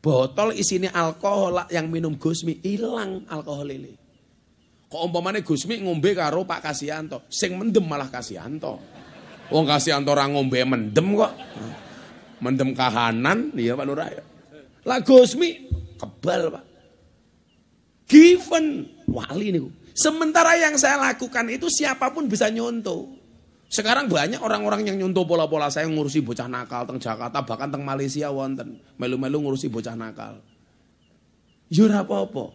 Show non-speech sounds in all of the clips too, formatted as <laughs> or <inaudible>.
Botol isinya alkohol yang minum Gusmi hilang alkohol ini. Kok umpamanya Gusmi ngombe karo Pak Kasianto, sing mendem malah Kasianto. Wong Kasianto orang ngombe mendem kok. Mendem kahanan, iya Pak Lurah. Ya. Lah Gusmi kebal, Pak. Given wali nih. Sementara yang saya lakukan itu siapapun bisa nyontoh. Sekarang banyak orang-orang yang nyontoh pola-pola saya ngurusi bocah nakal teng Jakarta bahkan teng Malaysia wonten melu-melu ngurusi bocah nakal. Yo ya ora apa-apa.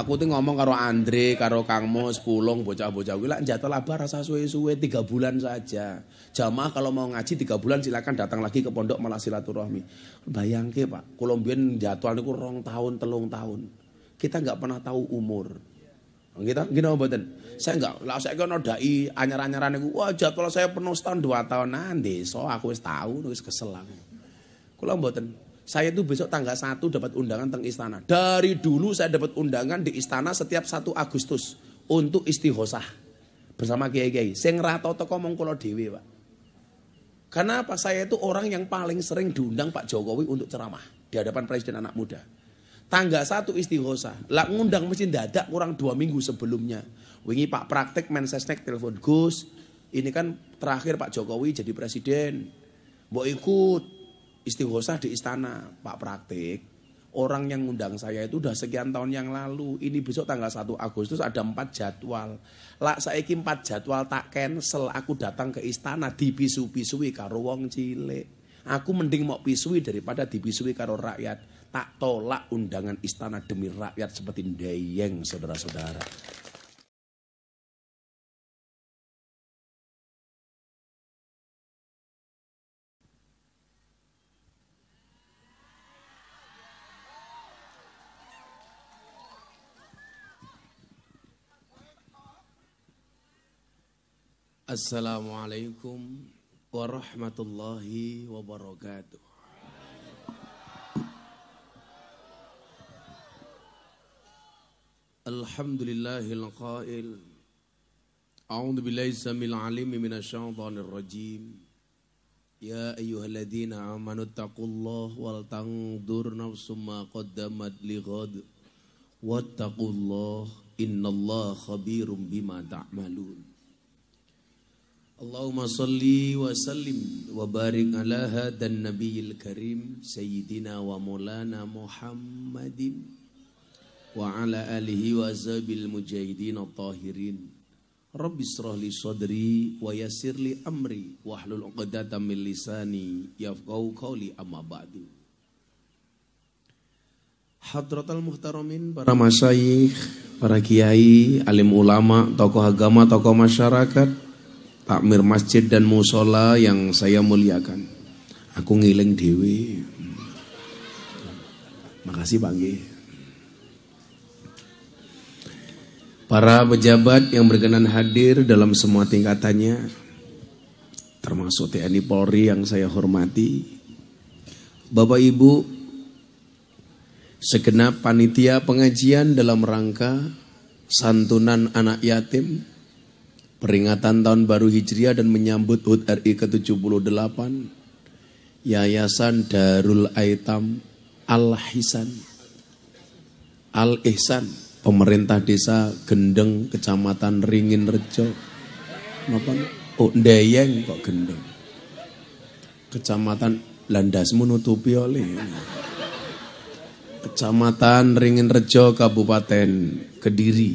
Aku tuh ngomong karo Andre, karo Kang Mos Pulung, bocah-bocah kuwi lak jatah laba rasa suwe-suwe 3 bulan saja. Jamaah kalau mau ngaji tiga bulan silakan datang lagi ke pondok malah silaturahmi. Bayangke, Pak, kula mbiyen jadwal rong tahun, telung tahun. Kita nggak pernah tahu umur. Gitu, gitu Nggih Saya enggak lah saya kan udah i anyar anyaran itu wah jadwal saya penuh setahun dua tahun nanti so aku wis tahu wis kesel aku. kalau mboten. Saya itu besok tanggal satu dapat undangan teng istana. Dari dulu saya dapat undangan di istana setiap satu Agustus untuk istighosah bersama kiai-kiai. saya ra tata ngomong kalau Dewi Pak. Karena apa? Saya itu orang yang paling sering diundang Pak Jokowi untuk ceramah di hadapan presiden anak muda tangga satu istighosa. Lah ngundang mesti dadak kurang dua minggu sebelumnya. Wingi Pak Praktek Mensesnek telepon Gus. Ini kan terakhir Pak Jokowi jadi presiden. mau ikut istighosa di istana Pak Praktek. Orang yang ngundang saya itu udah sekian tahun yang lalu. Ini besok tanggal 1 Agustus ada empat jadwal. Lah saiki empat jadwal tak cancel. Aku datang ke istana dipisu-pisui karo wong cilik. Aku mending mau pisui daripada dipisui karo rakyat tak tolak undangan istana demi rakyat seperti ndeyeng saudara-saudara. Assalamualaikum warahmatullahi wabarakatuh. الحمد لله القائل أعوذ بالله السميع العليم من الشيطان الرجيم يا أيها الذين آمنوا اتقوا الله ولتنظر نفس ما قدمت لغد واتقوا الله إن الله خبير بما تعملون اللهم صل وسلم وبارك على هذا النبي الكريم سيدنا ومولانا محمد wa ala alihi wa zabil mujahidin at-tahirin. Rabbi israh li sadri wa yassir li amri wahlul 'uqdatam min lisani yafqahu qawli amma ba'du. Hadratal muhtaramin para masyayikh, para kiai, alim ulama, tokoh agama, tokoh masyarakat, takmir masjid dan musola yang saya muliakan. Aku ngiling dewi. Makasih Pak Gih. Para pejabat yang berkenan hadir dalam semua tingkatannya, termasuk TNI Polri yang saya hormati, Bapak Ibu, segenap panitia pengajian dalam rangka santunan anak yatim, peringatan tahun baru Hijriah dan menyambut HUT RI ke-78, Yayasan Darul Aitam Al-Hisan, Al-Ihsan, pemerintah desa Gendeng kecamatan Ringin Rejo napa oh Ndeyeng kok Gendeng kecamatan Landas Menutupi oleh kecamatan Ringin Rejo Kabupaten Kediri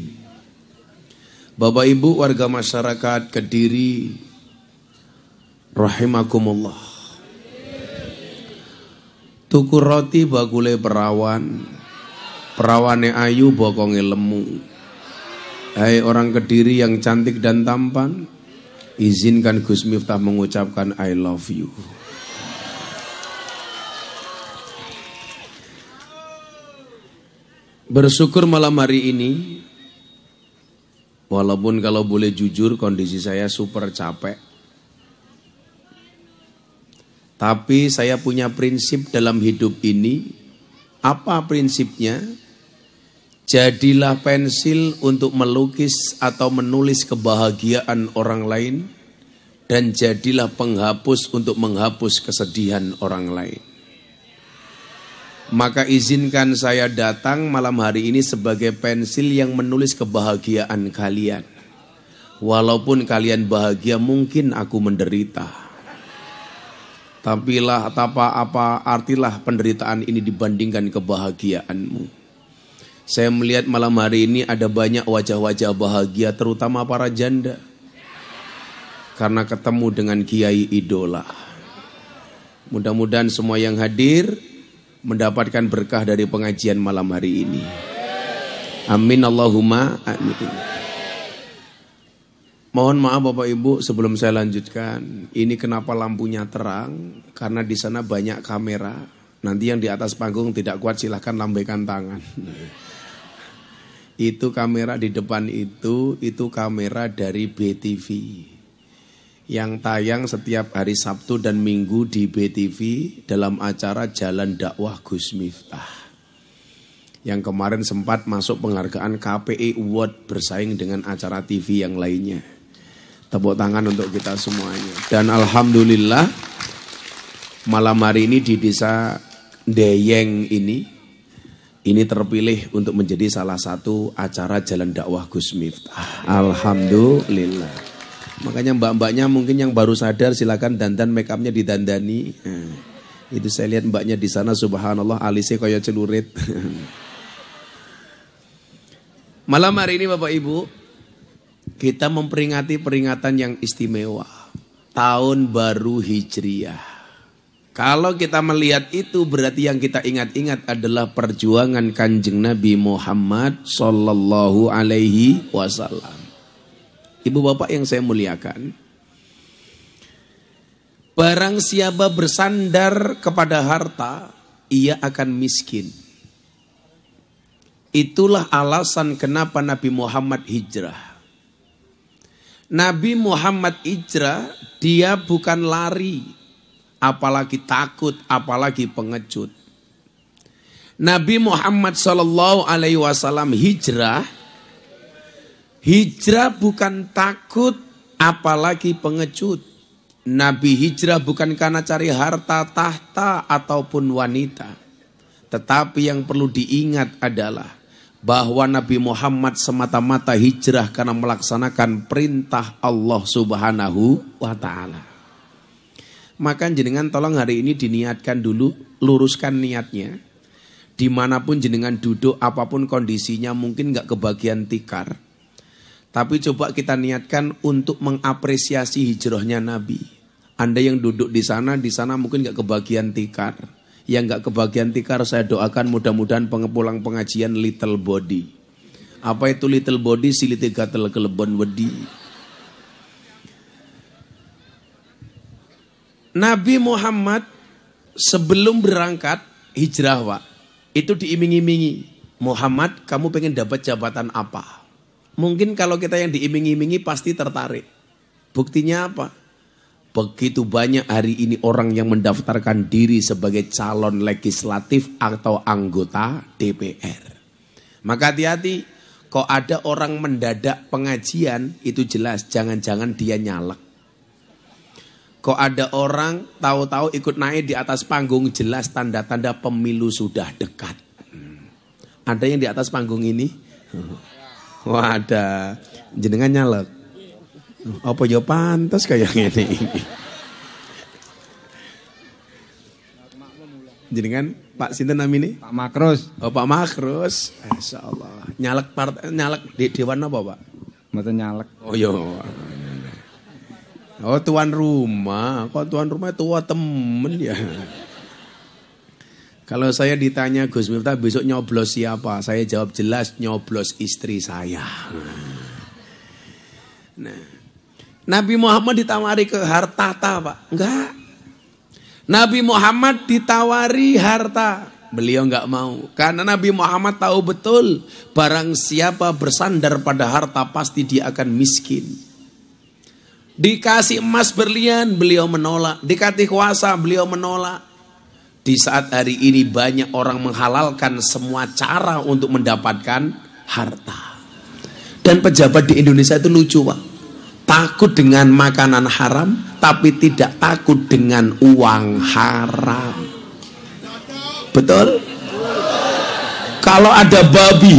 Bapak Ibu warga masyarakat Kediri rahimakumullah tuku roti bagule perawan Perawane ayu bokonge lemu. Hai orang Kediri yang cantik dan tampan, izinkan Gus Miftah mengucapkan I love you. Bersyukur malam hari ini Walaupun kalau boleh jujur kondisi saya super capek Tapi saya punya prinsip dalam hidup ini Apa prinsipnya? Jadilah pensil untuk melukis atau menulis kebahagiaan orang lain dan jadilah penghapus untuk menghapus kesedihan orang lain. Maka izinkan saya datang malam hari ini sebagai pensil yang menulis kebahagiaan kalian. Walaupun kalian bahagia mungkin aku menderita. Tapilah apa apa artilah penderitaan ini dibandingkan kebahagiaanmu. Saya melihat malam hari ini ada banyak wajah-wajah bahagia terutama para janda. Karena ketemu dengan kiai idola. Mudah-mudahan semua yang hadir mendapatkan berkah dari pengajian malam hari ini. Amin Allahumma amin. Mohon maaf Bapak Ibu sebelum saya lanjutkan. Ini kenapa lampunya terang? Karena di sana banyak kamera. Nanti yang di atas panggung tidak kuat silahkan lambaikan tangan. Itu kamera di depan itu, itu kamera dari BTV. Yang tayang setiap hari Sabtu dan Minggu di BTV dalam acara Jalan Dakwah Gus Miftah. Yang kemarin sempat masuk penghargaan KPI Award bersaing dengan acara TV yang lainnya. Tepuk tangan untuk kita semuanya. Dan Alhamdulillah malam hari ini di desa Deyeng ini ini terpilih untuk menjadi salah satu acara jalan dakwah Gus Miftah. Alhamdulillah. Makanya mbak-mbaknya mungkin yang baru sadar silakan dandan make upnya didandani. Eh, itu saya lihat mbaknya di sana subhanallah alisnya kayak celurit. <laughs> Malam hari ini Bapak Ibu, kita memperingati peringatan yang istimewa. Tahun baru Hijriah. Kalau kita melihat itu berarti yang kita ingat-ingat adalah perjuangan kanjeng Nabi Muhammad Sallallahu Alaihi Wasallam. Ibu bapak yang saya muliakan. Barang siapa bersandar kepada harta, ia akan miskin. Itulah alasan kenapa Nabi Muhammad hijrah. Nabi Muhammad hijrah, dia bukan lari apalagi takut, apalagi pengecut. Nabi Muhammad Shallallahu Alaihi Wasallam hijrah, hijrah bukan takut, apalagi pengecut. Nabi hijrah bukan karena cari harta, tahta, ataupun wanita. Tetapi yang perlu diingat adalah bahwa Nabi Muhammad semata-mata hijrah karena melaksanakan perintah Allah Subhanahu wa Ta'ala maka jenengan tolong hari ini diniatkan dulu, luruskan niatnya. Dimanapun jenengan duduk, apapun kondisinya mungkin nggak kebagian tikar. Tapi coba kita niatkan untuk mengapresiasi hijrahnya Nabi. Anda yang duduk di sana, di sana mungkin nggak kebagian tikar. Yang nggak kebagian tikar saya doakan mudah-mudahan pengepulang pengajian little body. Apa itu little body? Silitiga kelebon wedi. Nabi Muhammad sebelum berangkat hijrah, Pak, itu diiming-imingi. Muhammad, kamu pengen dapat jabatan apa? Mungkin kalau kita yang diiming-imingi pasti tertarik. Buktinya apa? Begitu banyak hari ini orang yang mendaftarkan diri sebagai calon legislatif atau anggota DPR. Maka hati-hati, kok ada orang mendadak pengajian, itu jelas jangan-jangan dia nyalek. Kok ada orang tahu-tahu ikut naik di atas panggung jelas tanda-tanda pemilu sudah dekat. Hmm. Ada yang di atas panggung ini? <laughs> Wah ada. Jenengan nyalek. Apa ya pantas kayak gini. Jenengan Pak Sinten ini Pak Makros. Oh Pak Makros, eh, Insya allah, Nyalek part nyalek di dewan apa, Pak? Maksudnya nyalek. Oh iya. Oh tuan rumah, kok tuan rumah tua temen ya. Kalau saya ditanya Gus Miftah besok nyoblos siapa? Saya jawab jelas nyoblos istri saya. Nah, Nabi Muhammad ditawari ke harta Pak? Enggak. Nabi Muhammad ditawari harta. Beliau enggak mau. Karena Nabi Muhammad tahu betul. Barang siapa bersandar pada harta pasti dia akan miskin. Dikasih emas berlian, beliau menolak. Dikasih kuasa, beliau menolak. Di saat hari ini banyak orang menghalalkan semua cara untuk mendapatkan harta. Dan pejabat di Indonesia itu lucu, Pak. Takut dengan makanan haram, tapi tidak takut dengan uang haram. Betul? Kalau ada babi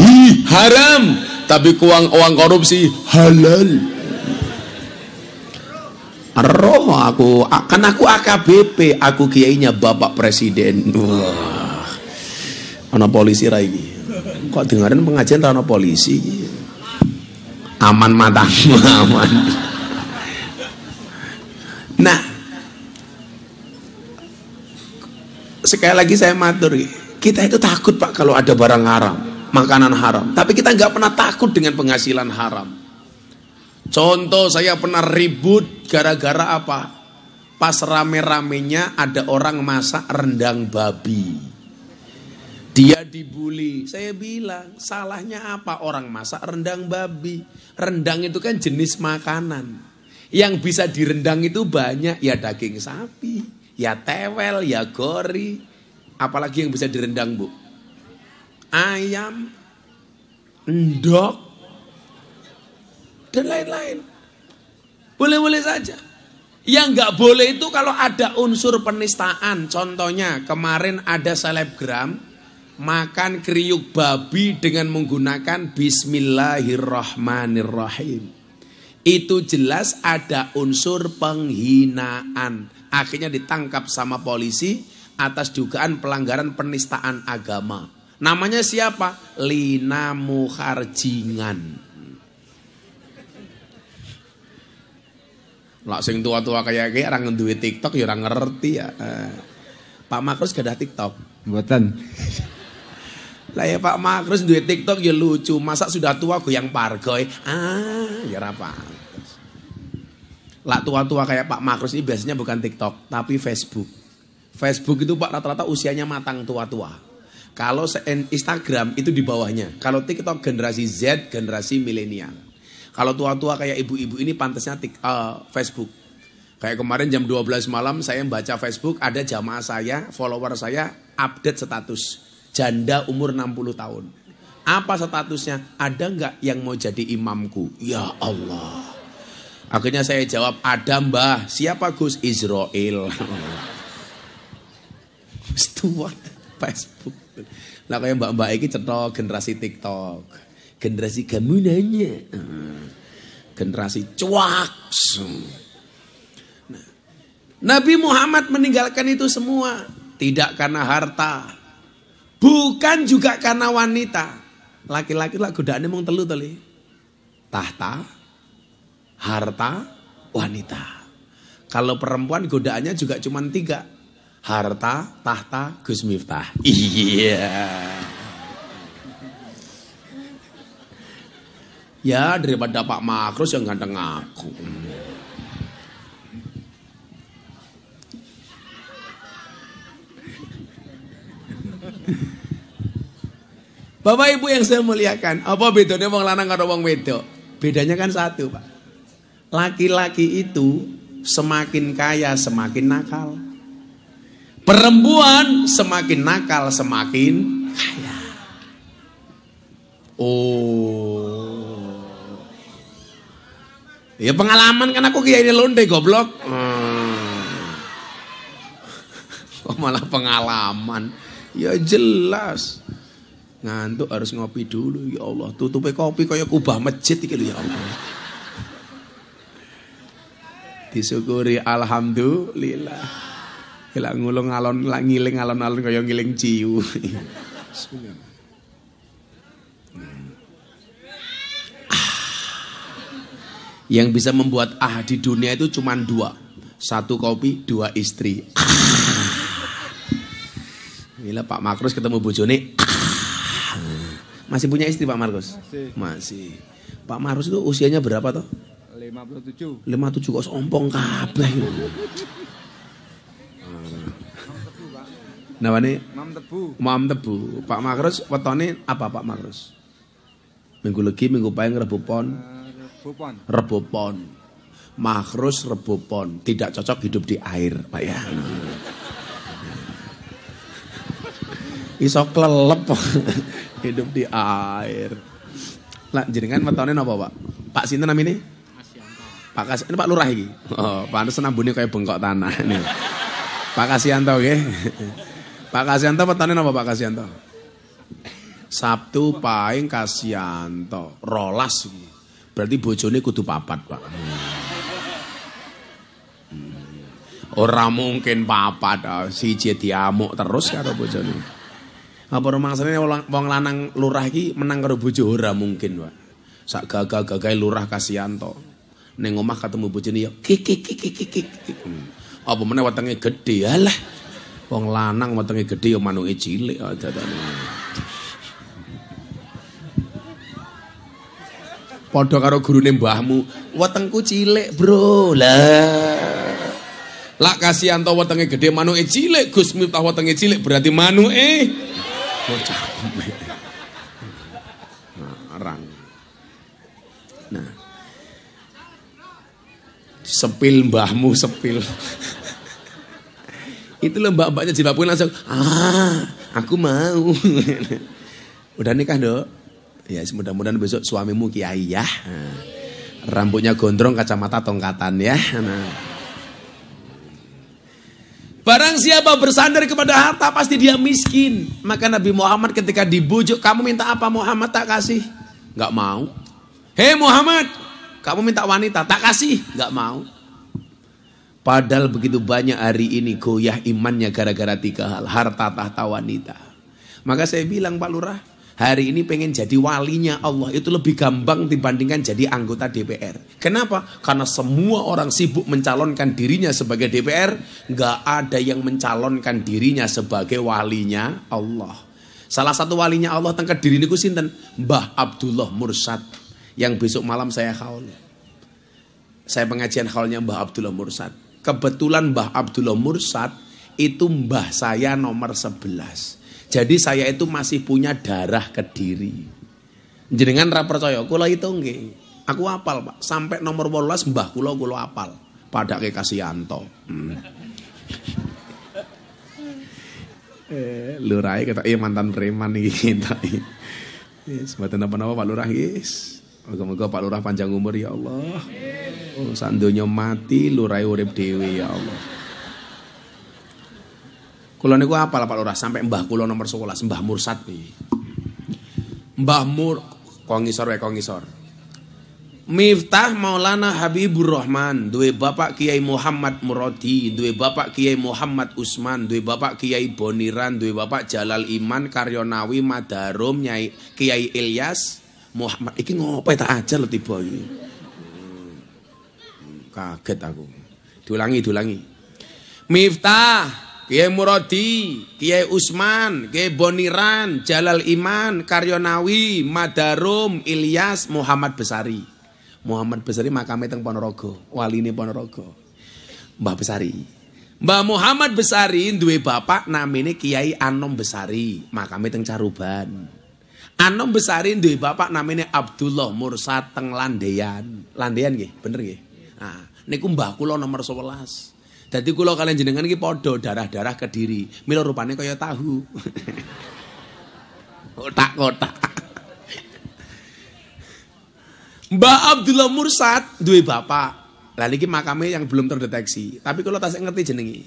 haram, tapi uang uang korupsi halal. Roho aku, akan aku AKBP, aku kiainya Bapak Presiden. Wah. Ana polisi ra iki. Kok dengerin pengajian ra polisi Aman matamu, <laughs> aman. Nah, sekali lagi saya matur, kita itu takut Pak kalau ada barang haram, makanan haram. Tapi kita nggak pernah takut dengan penghasilan haram. Contoh saya pernah ribut gara-gara apa? Pas rame-ramenya ada orang masak rendang babi. Dia dibully. Saya bilang, salahnya apa orang masak rendang babi? Rendang itu kan jenis makanan. Yang bisa direndang itu banyak. Ya daging sapi, ya tewel, ya gori. Apalagi yang bisa direndang, Bu? Ayam, endok, dan lain-lain. Boleh-boleh saja. Yang nggak boleh itu kalau ada unsur penistaan. Contohnya kemarin ada selebgram makan kriuk babi dengan menggunakan Bismillahirrahmanirrahim. Itu jelas ada unsur penghinaan. Akhirnya ditangkap sama polisi atas dugaan pelanggaran penistaan agama. Namanya siapa? Lina Muharjingan. Lah sing tua-tua kayak gini orang duwe TikTok ya orang ngerti ya. Eh, Pak Makrus gak ada TikTok. Buatan. lah ya Pak Makrus duwe TikTok ya lucu. Masa sudah tua goyang pargoy. Ah, ya apa. Lah tua-tua kayak Pak Makrus ini biasanya bukan TikTok, tapi Facebook. Facebook itu Pak rata-rata usianya matang tua-tua. Kalau Instagram itu di bawahnya. Kalau TikTok generasi Z, generasi milenial. Kalau tua-tua kayak ibu-ibu ini pantasnya tik, uh, Facebook. Kayak kemarin jam 12 malam saya baca Facebook ada jamaah saya, follower saya update status. Janda umur 60 tahun. Apa statusnya? Ada nggak yang mau jadi imamku? Ya Allah. Akhirnya saya jawab, ada mbah. Siapa Gus? Israel. <laughs> Stuart Facebook. Nah kayak mbak-mbak ini cerita generasi TikTok. Generasi gamunanya. Generasi cuak. Nah, Nabi Muhammad meninggalkan itu semua. Tidak karena harta. Bukan juga karena wanita. Laki-laki lah godaannya mau telu tali. Tahta. Harta. Wanita. Kalau perempuan godaannya juga cuma tiga harta, tahta, Gus Miftah. Iya. Yeah. Ya daripada Pak Makros yang ganteng aku. Bapak Ibu yang saya muliakan, apa bedanya wong lanang atau wong wedok? Bedanya kan satu, Pak. Laki-laki itu semakin kaya semakin nakal. Perempuan semakin nakal semakin kaya. Oh. Ya pengalaman kan aku kiai londe goblok. Hmm. Oh, malah pengalaman? Ya jelas. Ngantuk harus ngopi dulu ya Allah. Tutupi kopi kayak kubah masjid gitu ya Allah. Disyukuri alhamdulillah. Kelak ngulung alon, ngiling alon-alon kaya ngiling ciu. <laughs> Bismillah. Yang bisa membuat ah di dunia itu cuma dua. Satu kopi, dua istri. Ah. Gila Pak Markus ketemu Bu Ah. Masih punya istri Pak Markus? Masih. Masih. Pak Markus itu usianya berapa toh? 57. 57 kok sompong kabeh. Ah. Nawane? Mam Tebu. Mam Tebu. Pak Makrus wetone apa Pak Makrus? Minggu legi, minggu paing rebu Pon. Eh, Rebupon. Rebupon. Mahrus rebupon. Tidak cocok hidup di air, Pak ya. Iso kelelep <laughs> hidup di air. Lah jenengan wetone napa, Pak? Pak sinten namine? Pak Kas, ini Pak Lurah iki. Oh, pantes nambune kayak bengkok tanah ini. Pak Kasianto nggih. Pak Kasianto wetone napa Pak Kasianto? Sabtu Pahing Kasianto, rolas iki. Berarti bojone kudu papat, Pak. Hmm. Ora mungkin papat ah. siji diamuk terus karo bojone. Apa rumangsane wong lanang lurah iki menang karo bojo ora mungkin, Pak. Sak gagah gagah lurah kasihan to. Ning omah ketemu bojone ya kik kik kik Hmm. Apa meneh wetenge gedhe. Alah. Wong lanang wetenge gedhe ya manuke cilik ah, dadane. Podo karo gurune mbahmu. Wetengku cilik, Bro. Lah. Lak kasihan anto wetenge gede manu eh cilik, Gus Miftah wetenge cilik berarti manu bocah. Arang. Nah. Sepil mbahmu sepil. itu loh mbak-mbaknya jilbabku langsung ah aku mau udah nikah dok Ya, mudah-mudahan besok suamimu kiai ya. Nah, rambutnya gondrong, kacamata tongkatan ya. Nah. Barang siapa bersandar kepada harta pasti dia miskin. Maka Nabi Muhammad ketika dibujuk, kamu minta apa Muhammad tak kasih? Gak mau. Hei Muhammad, kamu minta wanita tak kasih? Gak mau. Padahal begitu banyak hari ini goyah imannya gara-gara tiga hal. Harta tahta wanita. Maka saya bilang Pak Lurah, hari ini pengen jadi walinya Allah itu lebih gampang dibandingkan jadi anggota DPR. Kenapa? Karena semua orang sibuk mencalonkan dirinya sebagai DPR, nggak ada yang mencalonkan dirinya sebagai walinya Allah. Salah satu walinya Allah tengkat diri ini sinten? Mbah Abdullah Mursad yang besok malam saya haul. Saya pengajian haulnya Mbah Abdullah Mursad. Kebetulan Mbah Abdullah Mursad itu mbah saya nomor 11. Jadi saya itu masih punya darah kediri. Jenengan ra percaya kula itu nggih. Aku apal, Pak. Sampai nomor 18 mbah kula kula apal. Padake Kasianto. Hmm. eh, lurai kata iya mantan preman nih. kita. Yes, Sebatan apa napa Pak Lurah, yes. Moga-moga Pak Lurah panjang umur ya Allah. Oh, sandonya mati lurai urip dewi ya Allah. Kula apa lah Pak Lurah sampai mbah Kulo nomor 11, Mbah Mursat nih, Mbah Mur kongisor, ngisor kongisor. Miftah Maulana Habibur Rahman, duwe bapak Kiai Muhammad Muradi, duwe bapak Kiai Muhammad Usman, duwe bapak Kiai Boniran, duwe bapak Jalal Iman Karyonawi Madarum, Nyai Kiai Ilyas Muhammad iki ngopo ya, tak aja lo tiba iki. Hmm, kaget aku. Diulangi, diulangi. Miftah Kiai Muradi, Kiai Usman, Kiai Boniran, Jalal Iman, Karyonawi, Madarum, Ilyas, Muhammad Besari. Muhammad Besari makamnya teng Ponorogo, waline Ponorogo. Mbah Besari. Mbah Muhammad Besari duwe bapak namine Kiai Anom Besari, makamnya teng Caruban. Anom Besari duwe bapak namine Abdullah Mursa teng Landean. Landean nggih, bener nggih. Nah, niku mbah kula nomor 11. Jadi kalau kalian jenengan iki podo darah-darah kediri. Milo rupanya kaya tahu. <laughs> Kotak-kotak. Mbak Abdullah Mursad duwe bapak. lalu iki makamnya yang belum terdeteksi, tapi kalau tasik ngerti jenengi.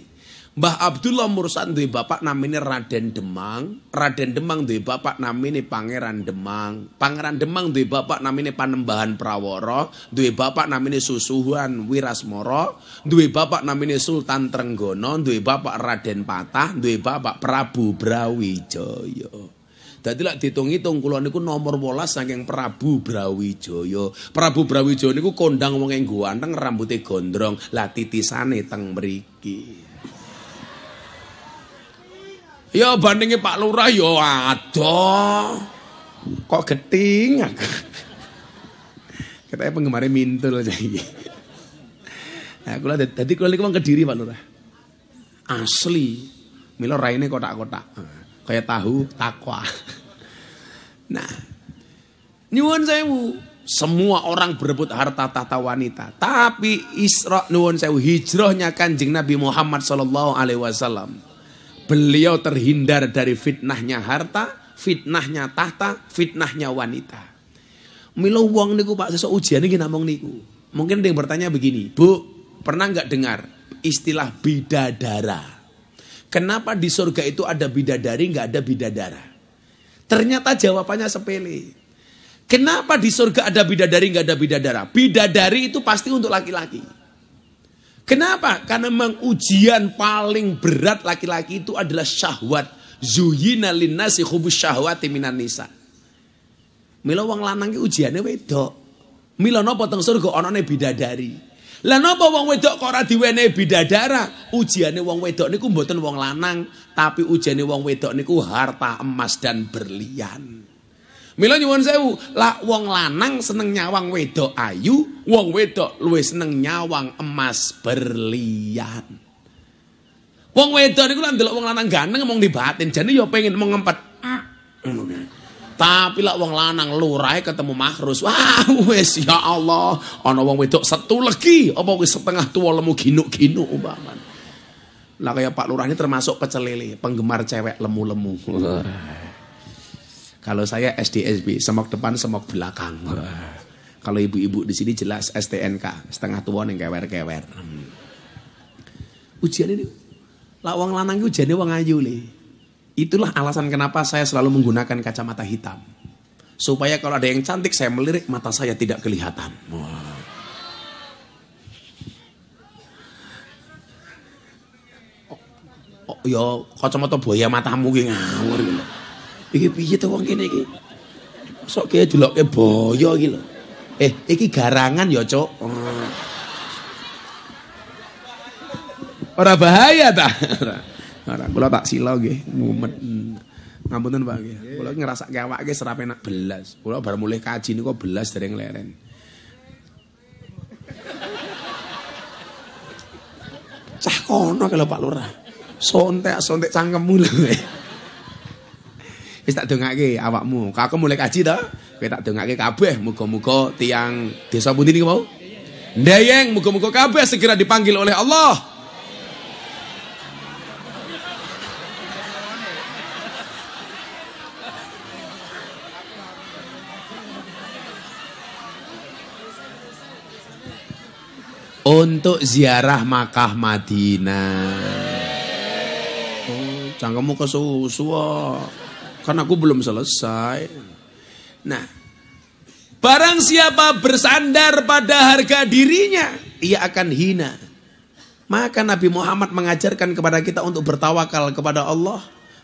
Mbah Abdullah Mursan duwe bapak namanya Raden Demang, Raden Demang duwe bapak namanya Pangeran Demang, Pangeran Demang duwe bapak namanya Panembahan Praworo. duwe bapak namanya Susuhan Wirasmoro, duwe bapak namanya Sultan Trenggono, duwe bapak Raden Patah, duwe bapak Prabu Brawijaya. Dadi lak ditung-itung kula niku nomor 18 saking Prabu Brawijaya. Prabu Brawijaya niku kondang wong enggo anteng rambuté gondrong, lah titisane teng mriki. Ya bandingi Pak Lurah ya ada. Kok geting aku. Katanya penggemarnya mintul aja nah, Aku Nah, tadi dadi lagi niku ke diri Pak Lurah. Asli. Milo raine kotak-kotak. Kayak tahu takwa. Nah, saya sewu, semua orang berebut harta tata wanita, tapi Isra nuwun sewu hijrahnya Kanjeng Nabi Muhammad sallallahu alaihi wasallam Beliau terhindar dari fitnahnya harta, fitnahnya tahta, fitnahnya wanita. Milo wong niku Pak sesuk ujian iki namung niku. Mungkin ada yang bertanya begini, Bu, pernah nggak dengar istilah bidadara? Kenapa di surga itu ada bidadari nggak ada bidadara? Ternyata jawabannya sepele. Kenapa di surga ada bidadari nggak ada bidadara? Bidadari itu pasti untuk laki-laki. Kenapa? Karena memang ujian paling berat laki-laki itu adalah syahwat. Zuyina linnasi hubus syahwati minan nisa. Mila wong lanang ki ujiane wedok. Mila napa teng surga anane bidadari. Lah napa wong wedok kok ora diwene bidadara? Ujiane wong wedok niku mboten wang lanang, tapi ujiane wong wedok niku harta emas dan berlian. Mila nyuwun sewu, lak wong lanang seneng nyawang wedok ayu, wong wedok luwe seneng nyawang emas berlian. Wong wedok niku lan delok wong lanang ganteng mong di batin, jane ya pengen ngempet. Ah, Tapi lak wong lanang lurae ketemu mahrus. Wah, wis ya Allah, ana wong wedok setu legi, apa wis setengah tua lemu ginuk-ginuk umpama. Lah kaya Pak Lurah ini termasuk pecelele, penggemar cewek lemu-lemu. Kalau saya SDSB, semok depan, semok belakang. Wah. Kalau ibu-ibu di sini jelas STNK, setengah tua yang kewer-kewer. Ujian ini, lawang lanang ujiannya wong ayu li. Itulah alasan kenapa saya selalu menggunakan kacamata hitam. Supaya kalau ada yang cantik saya melirik, mata saya tidak kelihatan. Wah. Oh, oh, yo, kacamata buaya matamu gini ngawur gitu. Iki piye to wong kene iki? Sok kaya deloke boyo iki Eh, iki garangan ya, cok Ora bahaya ta? Ora kula tak silau nggih, mumet. Ngapunten Pak nggih. Kula ngrasake awake serap enak belas. Kula bar mulai kaji niku belas dereng leren. Cah kono kalau Pak Lurah. Sontek-sontek cangkemmu lho wis tak dongake awakmu. Aku mulai kaji to. Kowe tak dongake kabeh muga-muga tiang desa pundi niku mau. Ndayeng muga-muga kabeh segera dipanggil oleh Allah. Untuk ziarah Makkah Madinah. Oh, cangkemmu kesusu. Karena aku belum selesai. Nah, barang siapa bersandar pada harga dirinya, ia akan hina. Maka Nabi Muhammad mengajarkan kepada kita untuk bertawakal kepada Allah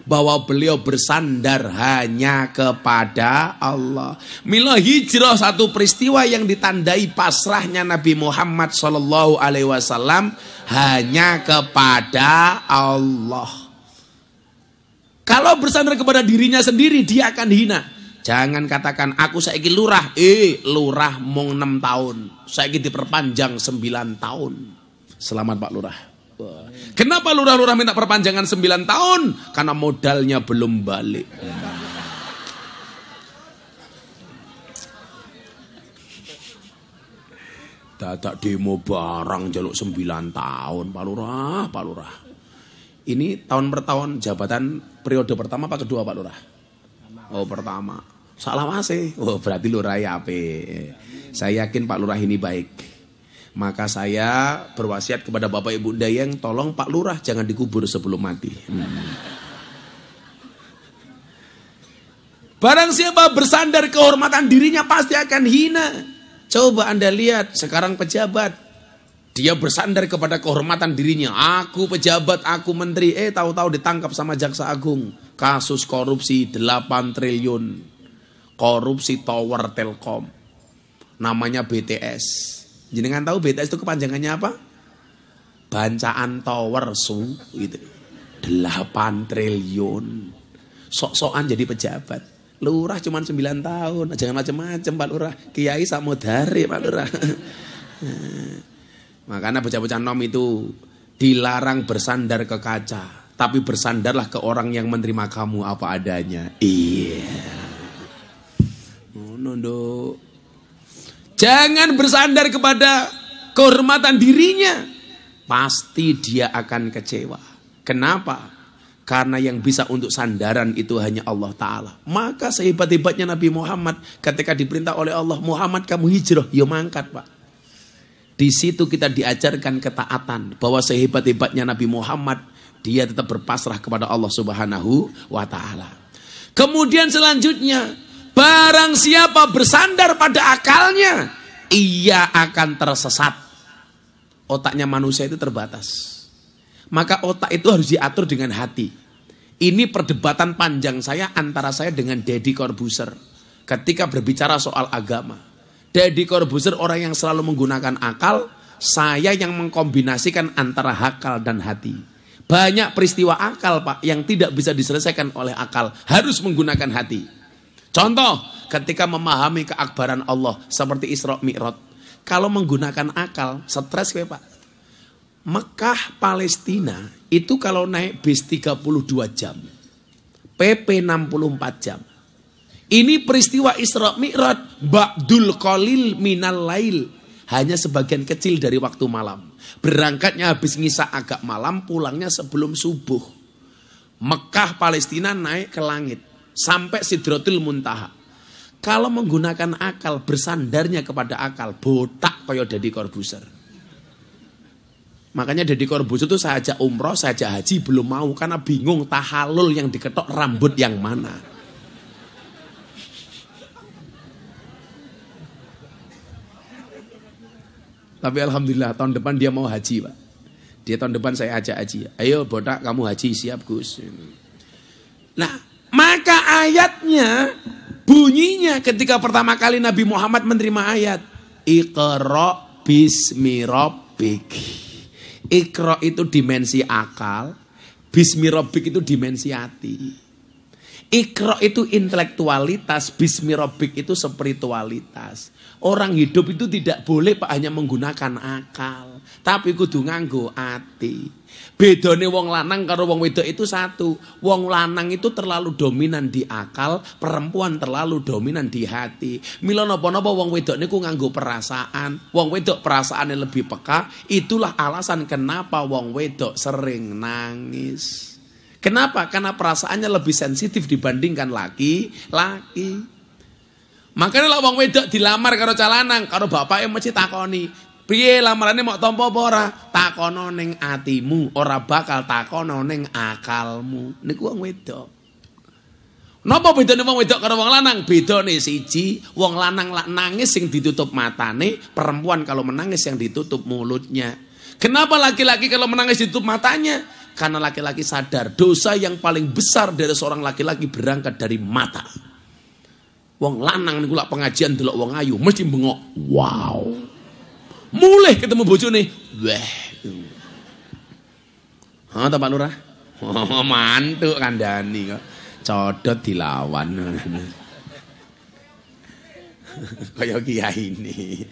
bahwa beliau bersandar hanya kepada Allah. Mila hijrah satu peristiwa yang ditandai pasrahnya Nabi Muhammad saw hanya kepada Allah. Kalau bersandar kepada dirinya sendiri dia akan hina. Jangan katakan aku saiki lurah. Eh, lurah mong 6 tahun. Saiki diperpanjang 9 tahun. Selamat Pak Lurah. Kenapa lurah-lurah minta perpanjangan 9 tahun? Karena modalnya belum balik. tak demo barang jaluk 9 tahun Pak Lurah, Pak Lurah. Ini tahun per tahun jabatan periode pertama pak kedua Pak Lurah? Oh pertama. Salah masih. Eh? Oh berarti Lurah ya ape. Saya yakin Pak Lurah ini baik. Maka saya berwasiat kepada Bapak Ibu Dayang, tolong Pak Lurah jangan dikubur sebelum mati. Hmm. Barang siapa bersandar kehormatan dirinya pasti akan hina. Coba Anda lihat sekarang pejabat dia bersandar kepada kehormatan dirinya. Aku pejabat, aku menteri. Eh, tahu-tahu ditangkap sama jaksa agung. Kasus korupsi 8 triliun. Korupsi tower telkom. Namanya BTS. Jenengan tahu BTS itu kepanjangannya apa? Bancaan tower su gitu. 8 triliun. Sok-sokan jadi pejabat. Lurah cuma 9 tahun. Jangan macam-macam Pak Lurah. Kiai samudari Pak Lurah. <laughs> Makanya bocah-bocah nom itu dilarang bersandar ke kaca, tapi bersandarlah ke orang yang menerima kamu apa adanya. Iya. Yeah. Jangan bersandar kepada kehormatan dirinya. Pasti dia akan kecewa. Kenapa? Karena yang bisa untuk sandaran itu hanya Allah Ta'ala. Maka sehebat-hebatnya Nabi Muhammad ketika diperintah oleh Allah, Muhammad kamu hijrah, ya mangkat Pak. Di situ kita diajarkan ketaatan bahwa sehebat-hebatnya Nabi Muhammad dia tetap berpasrah kepada Allah Subhanahu wa taala. Kemudian selanjutnya, barang siapa bersandar pada akalnya, ia akan tersesat. Otaknya manusia itu terbatas. Maka otak itu harus diatur dengan hati. Ini perdebatan panjang saya antara saya dengan Deddy Corbuzier ketika berbicara soal agama. Deddy Corbuzier orang yang selalu menggunakan akal, saya yang mengkombinasikan antara akal dan hati. Banyak peristiwa akal Pak yang tidak bisa diselesaikan oleh akal, harus menggunakan hati. Contoh, ketika memahami keakbaran Allah seperti Isra Mi'rod. Kalau menggunakan akal, stres ya Pak. Mekah Palestina itu kalau naik bis 32 jam, PP 64 jam. Ini peristiwa Isra Mi'raj ba'dul qalil minal lail. Hanya sebagian kecil dari waktu malam. Berangkatnya habis ngisa agak malam, pulangnya sebelum subuh. Mekah Palestina naik ke langit sampai sidrotil Muntaha. Kalau menggunakan akal, bersandarnya kepada akal, botak koyo Dedi Corbuzier. Makanya Deddy Corbuzier itu saya umroh, saya haji, belum mau karena bingung tahalul yang diketok rambut yang mana. Tapi alhamdulillah tahun depan dia mau haji, Pak. Dia tahun depan saya ajak haji. Ayo bodak kamu haji siap, Gus. Nah, maka ayatnya bunyinya ketika pertama kali Nabi Muhammad menerima ayat, ikro bismi rabbik. Iqra itu dimensi akal, bismi rabbik itu dimensi hati. Ikro itu intelektualitas, bismirobik itu spiritualitas. Orang hidup itu tidak boleh pak hanya menggunakan akal, tapi kudu nganggo ati. Bedone wong lanang karo wong wedok itu satu. Wong lanang itu terlalu dominan di akal, perempuan terlalu dominan di hati. Mila napa-napa wong wedok niku nganggo perasaan. Wong wedok perasaannya lebih peka, itulah alasan kenapa wong wedok sering nangis. Kenapa? Karena perasaannya lebih sensitif dibandingkan laki-laki. Makanya lah wong wedok dilamar karo calanang, karo yang mesti takoni. Piye lamarannya mau tompo pora? Takono neng atimu, ora bakal takono neng akalmu. Niku wong wedok. Napa nih wong wedok karo wong lanang? si siji, wong lanang lak nangis yang ditutup matane, perempuan kalau menangis yang ditutup mulutnya. Kenapa laki-laki kalau menangis ditutup matanya? Karena laki-laki sadar dosa yang paling besar dari seorang laki-laki berangkat dari mata. Wong lanang niku lak pengajian delok wong ayu mesti bengok. Wow. Mulai ketemu bojone, weh. Ha ta Pak Lurah? Oh, <laughs> mantuk kandhani kok. Codot dilawan. <laughs> Kaya kiai ini.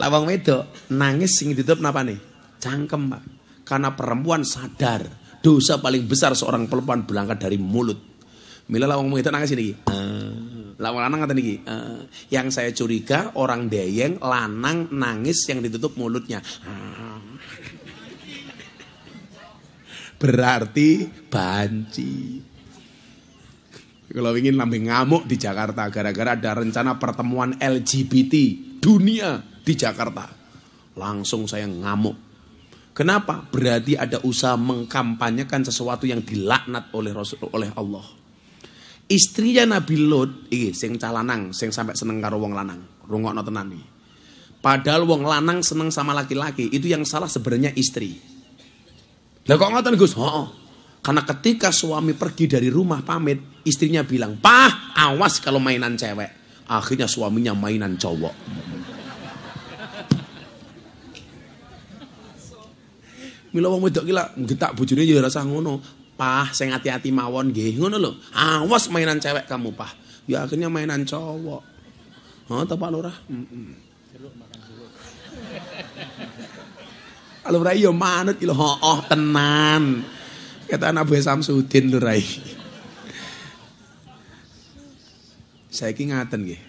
Lawang wedok nangis sing ditutup Napa nih? Cangkem, Pak. Karena perempuan sadar dosa paling besar seorang perempuan berangkat dari mulut. Mila lawang itu nangis ini. Eh. lawang lanang kata niki. Uh, eh. yang saya curiga orang dayeng lanang nangis yang ditutup mulutnya. Berarti banci. Kalau ingin lambing ngamuk di Jakarta gara-gara ada rencana pertemuan LGBT dunia di Jakarta. Langsung saya ngamuk Kenapa? Berarti ada usaha mengkampanyekan sesuatu yang dilaknat oleh Rasul oleh Allah. Istrinya Nabi Lot, eh, sing calanang, sing sampai seneng karo wong lanang. rungok no tenani. Padahal wong lanang seneng sama laki-laki, itu yang salah sebenarnya istri. Lah kok ngoten Gus? oh, Karena ketika suami pergi dari rumah pamit, istrinya bilang, "Pah, awas kalau mainan cewek." Akhirnya suaminya mainan cowok. Mila wong wedok gila, lak getak bojone ya rasa ngono. Pah, saya hati-hati mawon gih ngono lo. Awas mainan cewek kamu, Pah. Ya akhirnya mainan cowok. oh, ta Pak Lurah? Heeh. Kalau yo manut lho, oh tenan. Kata anak buah Samsudin lo rai. Saya kini ngaten gih,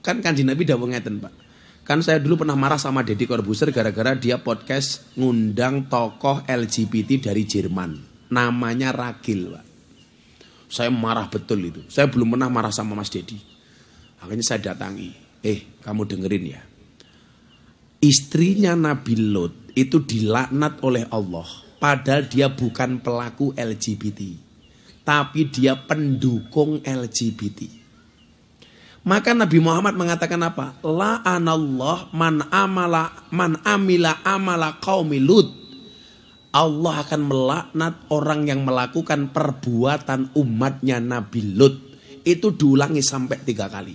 Kan kanjeng Nabi dawuh ngeten, Pak. Kan saya dulu pernah marah sama Deddy Corbuzier gara-gara dia podcast ngundang tokoh LGBT dari Jerman. Namanya Ragil, Pak. Saya marah betul itu. Saya belum pernah marah sama Mas Deddy. Akhirnya saya datangi. Eh, kamu dengerin ya. Istrinya Nabi Lot itu dilaknat oleh Allah. Padahal dia bukan pelaku LGBT. Tapi dia pendukung LGBT. Maka Nabi Muhammad mengatakan apa? La anallah man amala man amila amala qaumi Allah akan melaknat orang yang melakukan perbuatan umatnya Nabi Lut. Itu diulangi sampai tiga kali.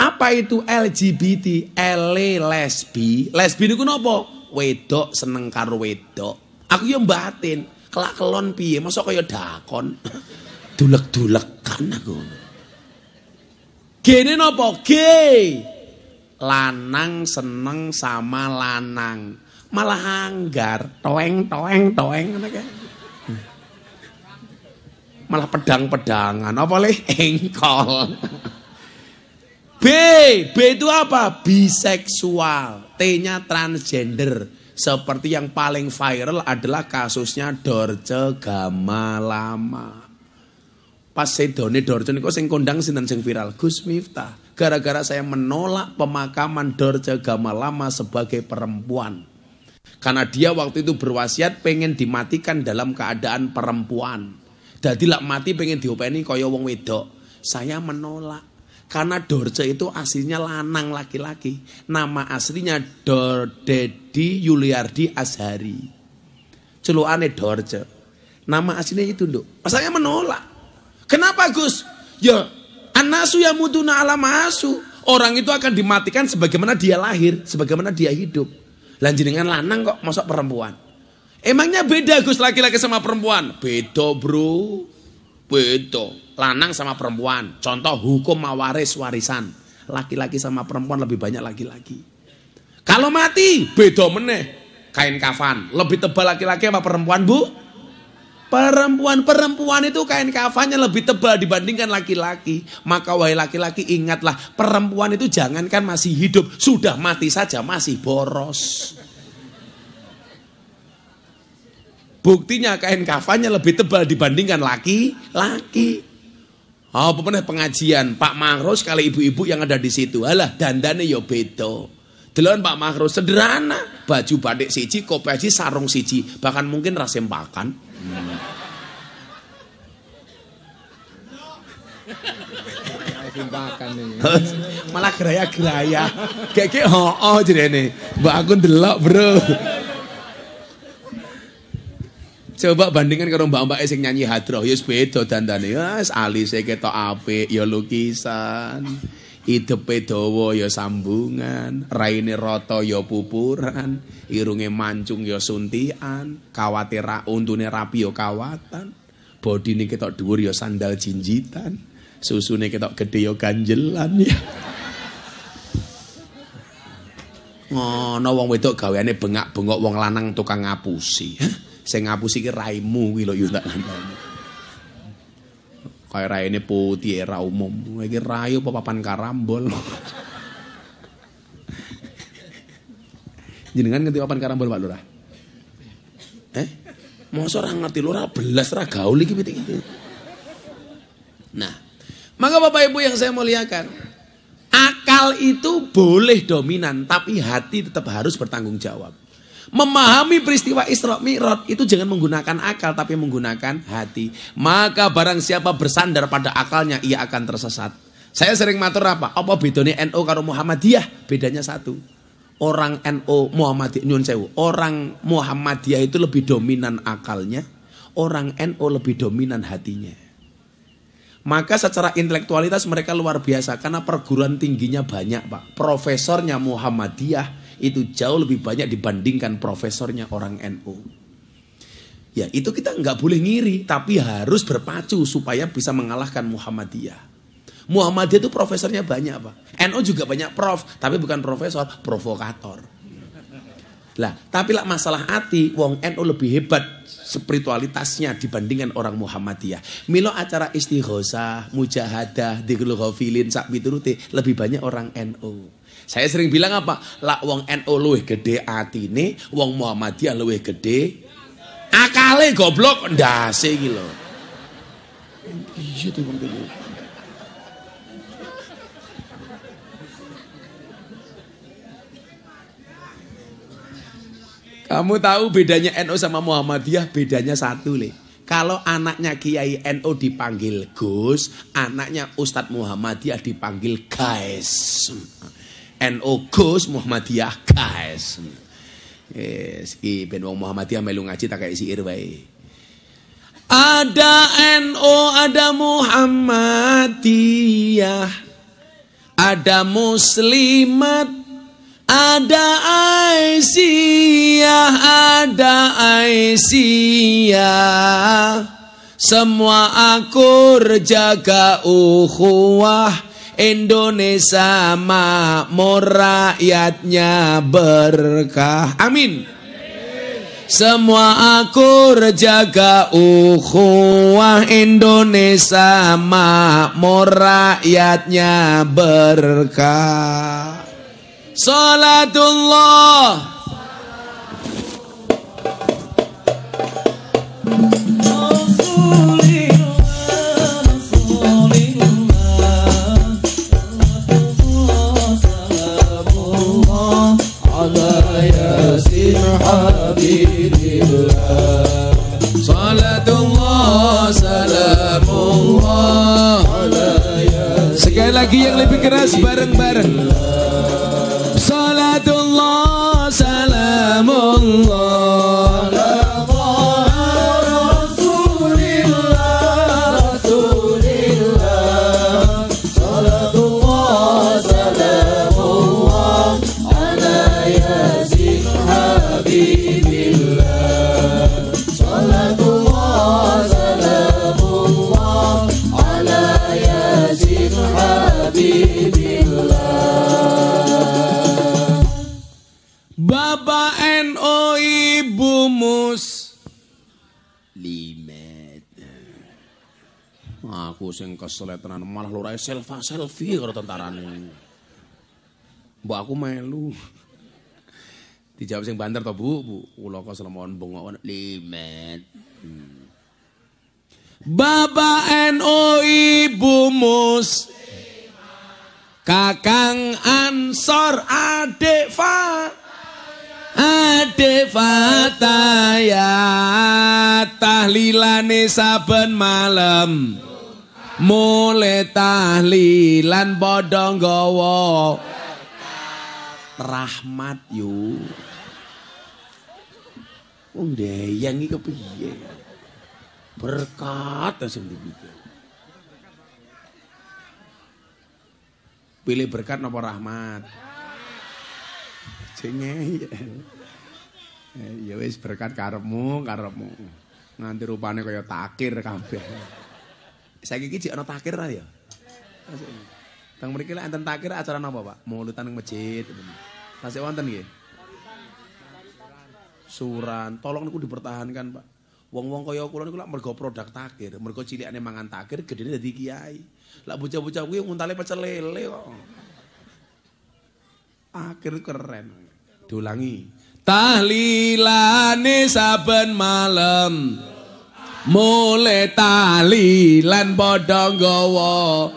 Apa itu LGBT? LE lesbi. Lesbi itu apa? Wedok seneng karo wedok. Aku yang batin. Kelak kelon piye? Masa kaya dakon. <laughs> dulek kan aku. Gini nopo G. Lanang seneng sama lanang. Malah anggar, toeng toeng toeng Malah pedang-pedangan apa leh engkol. B, B itu apa? Biseksual. T-nya transgender. Seperti yang paling viral adalah kasusnya Dorce Gamalama. Pas sedone Dorce niku sing kondang sinten sing viral? Gus Miftah. Gara-gara saya menolak pemakaman Dorje Gamalama sebagai perempuan. Karena dia waktu itu berwasiat pengen dimatikan dalam keadaan perempuan. Jadi lak mati pengen diopeni kaya wong wedok. Saya menolak. Karena Dorce itu aslinya lanang laki-laki. Nama aslinya Dordedi Yuliardi Azhari Celuane Dorce. Nama aslinya itu, Nduk. Saya menolak. Kenapa Gus? Ya, anasu ya mutuna alam asu Orang itu akan dimatikan sebagaimana dia lahir, sebagaimana dia hidup. Lanjut dengan lanang kok masuk perempuan. Emangnya beda Gus laki-laki sama perempuan? Beda, Bro. Beda. Lanang sama perempuan. Contoh hukum mawaris warisan. Laki-laki sama perempuan lebih banyak laki-laki. Kalau mati, beda meneh. Kain kafan. Lebih tebal laki-laki apa perempuan, Bu? Perempuan-perempuan itu kain kafannya lebih tebal dibandingkan laki-laki. Maka wahai laki-laki ingatlah, perempuan itu jangankan masih hidup, sudah mati saja masih boros. Buktinya kain kafannya lebih tebal dibandingkan laki-laki. Oh, pemenang pengajian Pak Mangros kali ibu-ibu yang ada di situ. Alah, dandane yo ya beto. Delon Pak Makro sederhana, baju batik siji, kopi siji, sarung siji, bahkan mungkin rasempakan. Hmm. <laughs> Malah geraya-geraya. Kayak ho oh, oh, jadi jerene. Mbak Agun delok Bro. Coba bandingkan kalau mbak-mbak esing nyanyi hadroh, ya beda dandane. Ya alis saya ketok ape yo ya lukisan. Idepe dawa ya sambungan, raine rata ya pupuran, irunge mancung ya suntian, kawate ra untune rapi ya kawatan, bodine ketok dhuwur ya sandal jinjitan, susune ketok gedhe ya ganjelan ya. Ngono wong wedok gaweane bengak-bengok wong lanang tukang ngapusi. Sing ngapusi ki raimu kuwi lho yo ya tak Kayak ini putih era umum. lagi rayu apa papan karambol. <laughs> Jenengan ngerti papan karambol Pak Lurah? Eh? mau ora ngerti Lurah belas ra gaul iki gitu. Nah, maka Bapak Ibu yang saya muliakan, akal itu boleh dominan tapi hati tetap harus bertanggung jawab memahami peristiwa Isra Mi'raj itu jangan menggunakan akal tapi menggunakan hati. Maka barang siapa bersandar pada akalnya ia akan tersesat. Saya sering matur apa? Apa bedanya NU NO karo Muhammadiyah? Bedanya satu. Orang NU NO Muhammadiyah nyun sewu, orang Muhammadiyah itu lebih dominan akalnya, orang NU NO lebih dominan hatinya. Maka secara intelektualitas mereka luar biasa karena perguruan tingginya banyak, Pak. Profesornya Muhammadiyah, itu jauh lebih banyak dibandingkan profesornya orang NU. Ya itu kita nggak boleh ngiri, tapi harus berpacu supaya bisa mengalahkan Muhammadiyah. Muhammadiyah itu profesornya banyak pak. NU juga banyak prof, tapi bukan profesor, provokator. Lah, tapi lah masalah hati, wong NU lebih hebat spiritualitasnya dibandingkan orang Muhammadiyah. Milo acara istighosa, mujahadah, digelugofilin, sakbituruti, lebih banyak orang NU. Saya sering bilang apa? Lak wong NU luwih gede atine, wong Muhammadiyah luwih gede akale goblok ndase iki lho. Piye to wong Kamu tahu bedanya NU NO sama Muhammadiyah? Bedanya satu, Le. Kalau anaknya Kiai NU NO dipanggil Gus, anaknya Ustadz Muhammadiyah dipanggil Guys. No Gus Muhammadiyah guys. Yes, iki ben wong Muhammadiyah melu ngaji tak kayak siir wae. Ada No, ada Muhammadiyah. Ada Muslimat, ada Aisyah, ada Aisyah. Semua akur jaga ukhuwah Indonesia makmur rakyatnya berkah amin semua aku jaga ukhuwah Indonesia makmur rakyatnya berkah Salatullah Rasulullah lagi yang lebih keras bareng-bareng sing kesel tenan malah lurae selfie selfie karo tentarane. Mbok aku melu. Dijawab sing banter to, Bu? Bu, kula kok selemon bengok limet. Hmm. Bapak NU Ibu Mus Kakang Ansor Adik Fa Adik Fataya Tahlilane saben malam lilan tahlilan padha nggawa rahmat yu wong deyang iki kepiye berkat sing dipikir pilih berkat napa rahmat jenenge eh, ya wis berkat karepmu karepmu nganti rupane kaya takir kabeh Saya gigi jek ana takir lah ya. Teng mereka lah enten takir acara apa Pak? Mauludan nang masjid. Masih wonten gih. Suran, tolong niku dipertahankan, Pak. Wong-wong kaya kula niku lak mergo produk takir, mergo cilikane mangan takir, gedene dadi kiai. Lak bocah-bocah kuwi nguntale pecel lele kok. Akhir keren. Diulangi. Tahlilane saben malam. mule tali lan gawa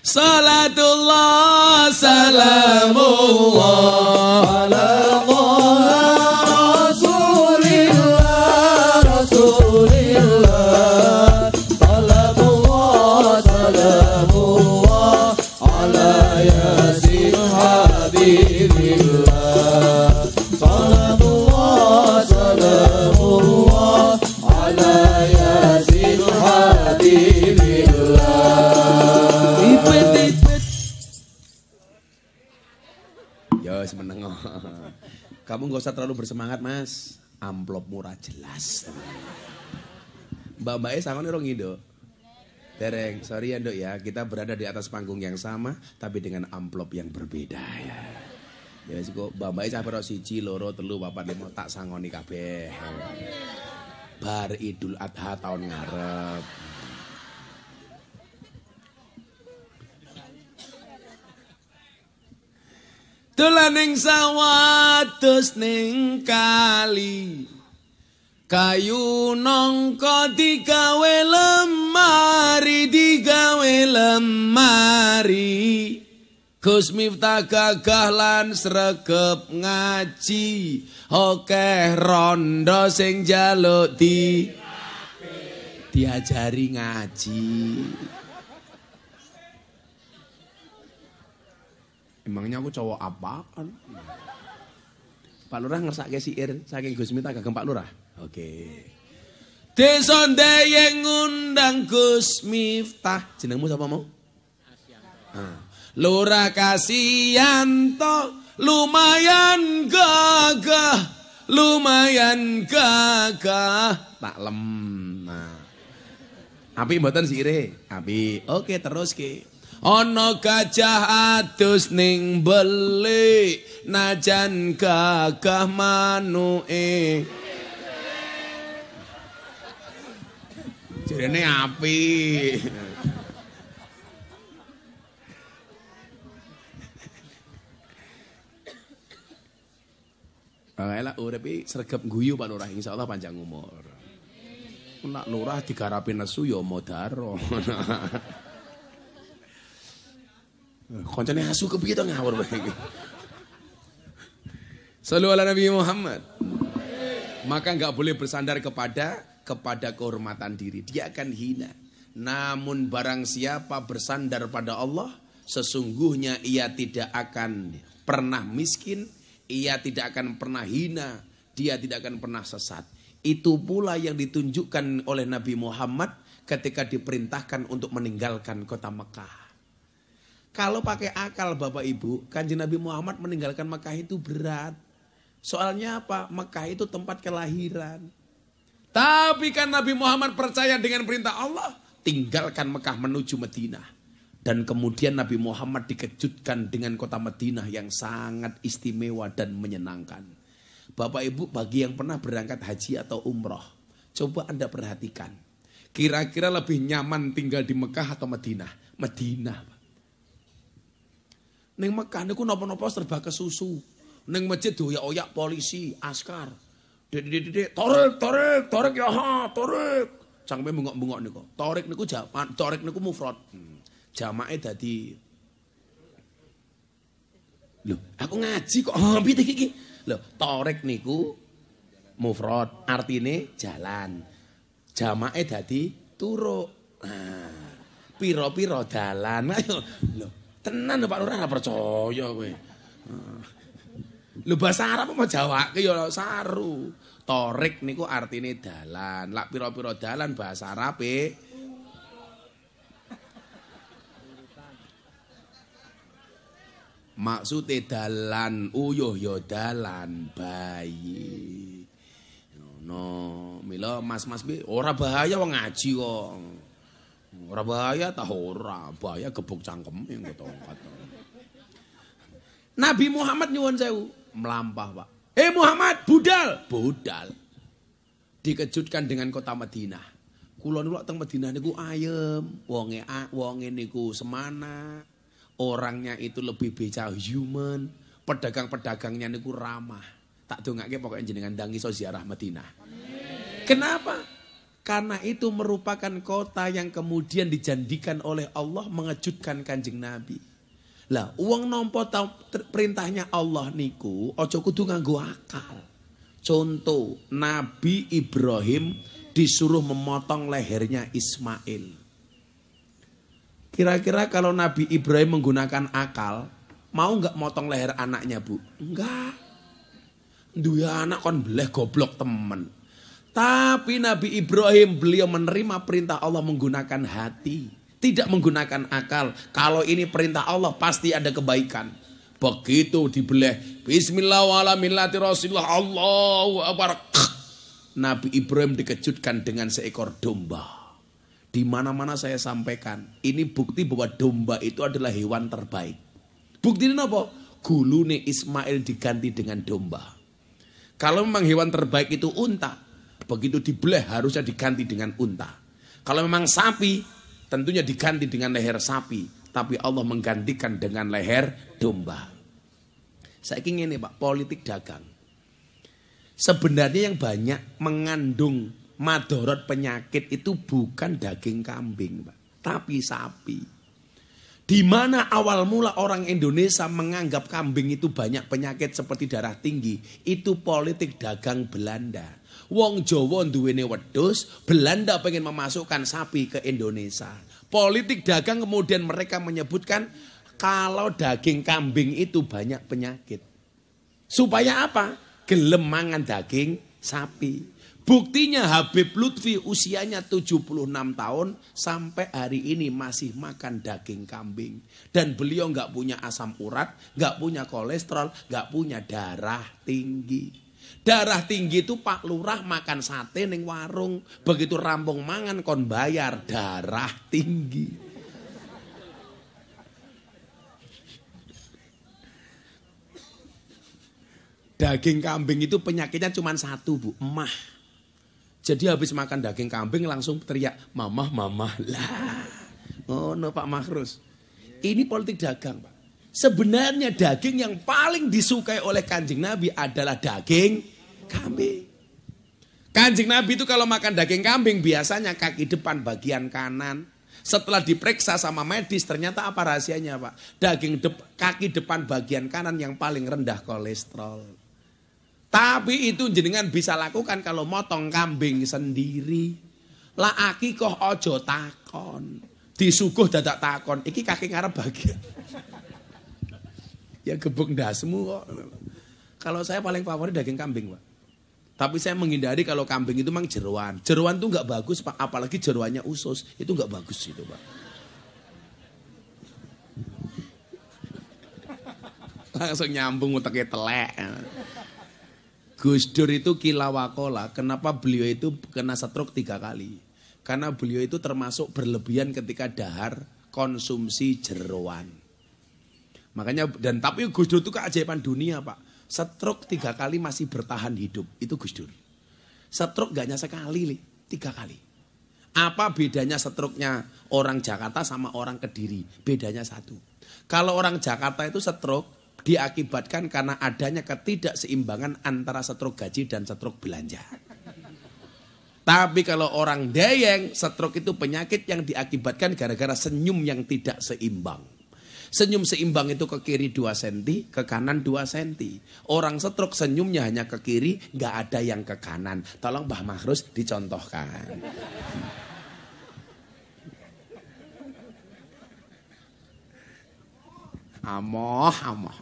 Salatullah salamullah salamullah Kamu gak usah terlalu bersemangat mas. Amplop murah jelas. Mbak-mbaknya sama orang Indo. Tereng, sorry ya dok ya, kita berada di atas panggung yang sama, tapi dengan amplop yang berbeda ya. Ya wis kok mbak sampai sampe siji, loro, telu, papat, lima tak sangoni kabeh. Bar Idul Adha tahun ngarep. dolan ning ning kali kayu nangka digawe lemari digawe lemari Gus gagah lan sregep ngaji Okeh rondo sing jaluk di Diajari ngaji Emangnya aku cowok apa kan? Pak Lurah ngerasa ngersake saya saking Gus Miftah kagem Pak Lurah. Oke. Okay. Desa yang ngundang Gus Miftah. Jenengmu siapa mau? Ah. Lurah Kasianto lumayan gagah, lumayan gagah. Tak lemah. Nah. buatan mboten sire. Api. Oke, terus ki. Ono gajah atus ning beli najan gagah Jadi ini api Baiklah <laughs> urip iki sergap guyu Pak Lurah Allah panjang umur. Nak lurah digarapin nesu ya modaro. <laughs> Koncane asu kepiye to ngawur bae iki. Selalu Nabi Muhammad. Maka enggak boleh bersandar kepada kepada kehormatan diri. Dia akan hina. Namun barang siapa bersandar pada Allah, sesungguhnya ia tidak akan pernah miskin, ia tidak akan pernah hina, dia tidak akan pernah sesat. Itu pula yang ditunjukkan oleh Nabi Muhammad ketika diperintahkan untuk meninggalkan kota Mekah. Kalau pakai akal Bapak Ibu, kanji Nabi Muhammad meninggalkan Mekah itu berat. Soalnya apa? Mekah itu tempat kelahiran. Tapi kan Nabi Muhammad percaya dengan perintah Allah, tinggalkan Mekah menuju Madinah. Dan kemudian Nabi Muhammad dikejutkan dengan kota Madinah yang sangat istimewa dan menyenangkan. Bapak Ibu bagi yang pernah berangkat haji atau umroh, coba Anda perhatikan. Kira-kira lebih nyaman tinggal di Mekah atau Madinah? Madinah. Neng Mekah niku nopo-nopo serba kesusu. Neng masjid doyak-oyak polisi, askar. Dedek-dedek, torek, torek, torek ya ha, torek. Sampai bengok-bengok niku. Torek niku jaman, torek niku mufrad. Hmm. Jamake dadi Loh, aku ngaji kok hobi iki iki. Loh, torek niku mufrad, artine jalan. Jamake dadi turuk. Nah, piro-piro dalan. Ayo, <laughs> loh. Tenan Pak Lurah ora percaya kowe. Lho bahasa Arab apa Jawake ya saru. Torik niku artine dalan. Lak pira-pira dalan bahasa Arabe maksude dalan uyuh oh, ya iya, dalan bayi. No, mila mas-mas bi ora bahaya wong ngaji kok. Ora bahaya ta ora, bahaya gebuk cangkeme engko tongkat. Nabi Muhammad nyuwun sewu, melampah, Pak. Eh hey Muhammad, budal, budal. Dikejutkan dengan kota Madinah. Kulon niku teng Madinah niku ayem, wonge wonge niku semana. Orangnya itu lebih beca human, pedagang-pedagangnya niku ramah. Tak dongake pokoknya jenengan dangi so ziarah Madinah. Kenapa? Karena itu merupakan kota yang kemudian dijanjikan oleh Allah mengejutkan kanjeng Nabi. Lah, uang nompo perintahnya Allah niku ojo kudu nganggu akal. Contoh, Nabi Ibrahim disuruh memotong lehernya Ismail. Kira-kira kalau Nabi Ibrahim menggunakan akal, mau nggak motong leher anaknya bu? Enggak. Dua anak kon beleh goblok temen. Tapi Nabi Ibrahim beliau menerima perintah Allah menggunakan hati. Tidak menggunakan akal. Kalau ini perintah Allah pasti ada kebaikan. Begitu dibelah. Bismillahirrahmanirrahim. Allahu Akbar. Nabi Ibrahim dikejutkan dengan seekor domba. Di mana-mana saya sampaikan, ini bukti bahwa domba itu adalah hewan terbaik. Bukti ini apa? Gulune Ismail diganti dengan domba. Kalau memang hewan terbaik itu unta, Begitu dibelah harusnya diganti dengan unta. Kalau memang sapi, tentunya diganti dengan leher sapi. Tapi Allah menggantikan dengan leher domba. Saya ingin ini Pak, politik dagang. Sebenarnya yang banyak mengandung madorot penyakit itu bukan daging kambing Pak. Tapi sapi. Di mana awal mula orang Indonesia menganggap kambing itu banyak penyakit seperti darah tinggi, itu politik dagang Belanda. Wong Jawa duwene wedhus, Belanda pengen memasukkan sapi ke Indonesia. Politik dagang kemudian mereka menyebutkan kalau daging kambing itu banyak penyakit. Supaya apa? Gelemangan daging sapi. Buktinya Habib Lutfi usianya 76 tahun sampai hari ini masih makan daging kambing. Dan beliau nggak punya asam urat, nggak punya kolesterol, nggak punya darah tinggi. Darah tinggi itu Pak Lurah makan sate neng warung. Begitu rampung mangan kon bayar darah tinggi. Daging kambing itu penyakitnya cuma satu bu, emah. Jadi habis makan daging kambing langsung teriak, mamah, mamah lah. Oh no Pak Makrus. Ini politik dagang Pak. Sebenarnya daging yang paling disukai oleh kanjeng Nabi adalah daging kambing. Kanjeng Nabi itu kalau makan daging kambing biasanya kaki depan bagian kanan. Setelah diperiksa sama medis ternyata apa rahasianya Pak? Daging de kaki depan bagian kanan yang paling rendah kolesterol. Tapi itu jenengan bisa lakukan kalau motong kambing sendiri. La aki kok ojo takon. Disuguh dadak takon. Iki kaki ngarep bagian. Ya gebuk dah semua Kalau saya paling favorit daging kambing, Pak. Tapi saya menghindari kalau kambing itu memang jeruan. Jeruan tuh nggak bagus, Pak. Apalagi jeruannya usus, itu nggak bagus itu, Pak. Langsung nyambung utaknya telek. Gus Dur itu kilawakola. Kenapa beliau itu kena stroke tiga kali? Karena beliau itu termasuk berlebihan ketika dahar konsumsi jeruan. Makanya dan tapi Gus Dur itu keajaiban dunia pak. Setruk tiga kali masih bertahan hidup itu Gus Dur. Setruk gak sekali li, tiga kali. Apa bedanya setruknya orang Jakarta sama orang Kediri? Bedanya satu. Kalau orang Jakarta itu setruk diakibatkan karena adanya ketidakseimbangan antara setruk gaji dan setruk belanja. Tapi kalau orang Dayeng, setruk itu penyakit yang diakibatkan gara-gara senyum yang tidak seimbang. Senyum seimbang itu ke kiri 2 cm, ke kanan 2 cm. Orang setruk senyumnya hanya ke kiri, nggak ada yang ke kanan. Tolong Mbah Mahrus dicontohkan. Amoh, amoh.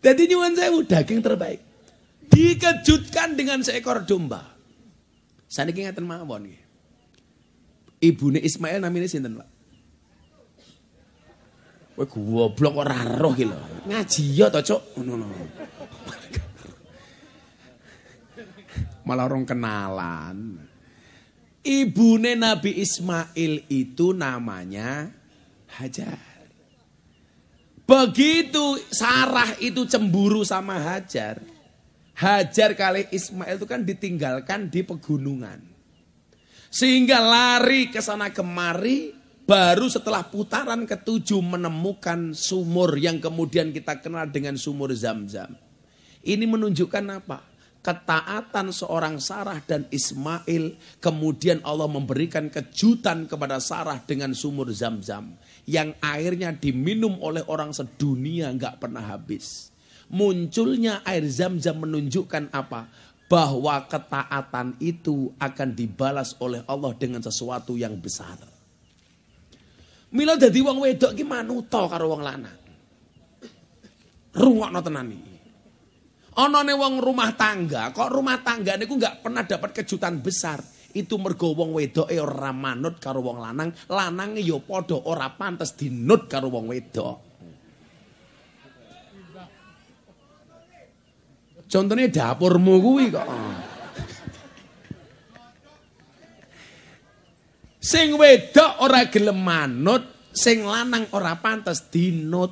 Jadi nyuwun saya udah daging terbaik. Dikejutkan dengan seekor domba. Saya ingatkan mawon ibu Ismail namanya sinten, Pak? Kowe goblok kok ora roh iki Ngaji ya to, Cuk. Ngono lho. Malah orang kenalan. Ibune Nabi Ismail itu namanya Hajar. Begitu Sarah itu cemburu sama Hajar. Hajar kali Ismail itu kan ditinggalkan di pegunungan. Sehingga lari ke sana kemari Baru setelah putaran ketujuh menemukan sumur yang kemudian kita kenal dengan sumur zam-zam. Ini menunjukkan apa? Ketaatan seorang Sarah dan Ismail. Kemudian Allah memberikan kejutan kepada Sarah dengan sumur zam-zam. Yang airnya diminum oleh orang sedunia nggak pernah habis. Munculnya air zam-zam menunjukkan apa? Bahwa ketaatan itu akan dibalas oleh Allah dengan sesuatu yang besar. Mila dadi wong wedok ki manuta karo wong lanang. Rungokno tenan iki. Anane wong rumah tangga, kok rumah tangga niku nggak pernah dapat kejutan besar. Itu mergo wong wedoke ora manut karo wong lanang, lanange ya padha ora pantes dinut karo wong wedok. Contohnya dapurmu kuwi kok. Sing wedok ora gelem manut, sing lanang ora pantas dinut.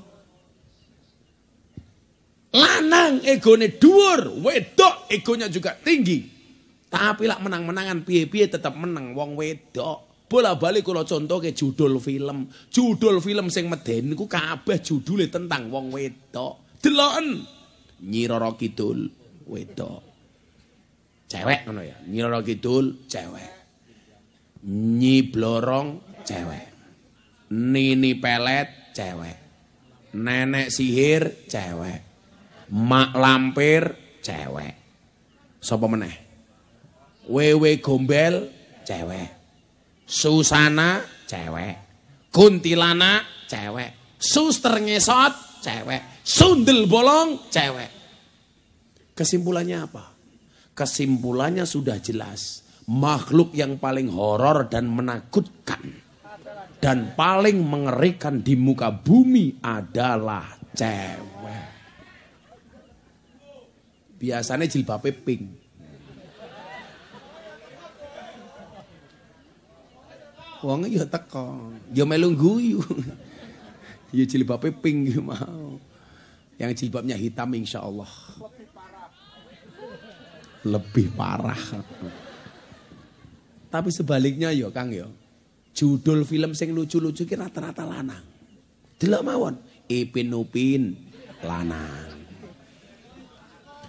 Lanang egone dhuwur, wedok egonya juga tinggi. Tapi lak menang-menangan piye-piye tetap menang wong wedok. Bola-balik kula ke judul film. Judul film sing meden ku kabeh judule tentang wong wedok. Deloken Nyi Roro Kidul wedok. Cewek ya. Nyi Kidul cewek. Nyi Blorong cewek. Nini Pelet cewek. Nenek Sihir cewek. Mak Lampir cewek. Sapa meneh? Wewe Gombel cewek. Susana cewek. Kuntilana cewek. Suster ngesot cewek. Sundel bolong cewek. Kesimpulannya apa? Kesimpulannya sudah jelas makhluk yang paling horor dan menakutkan dan paling mengerikan di muka bumi adalah cewek. Biasanya jilbabnya pink. Wong ya teko, ya melu guyu. ya jilbabnya pink ya mau. Yang jilbabnya hitam insya Allah. Lebih parah. Lebih parah. Tapi sebaliknya ya Kang ya. Judul film sing lucu-lucu ki rata-rata lanang. Delok mawon, Ipin Upin lanang.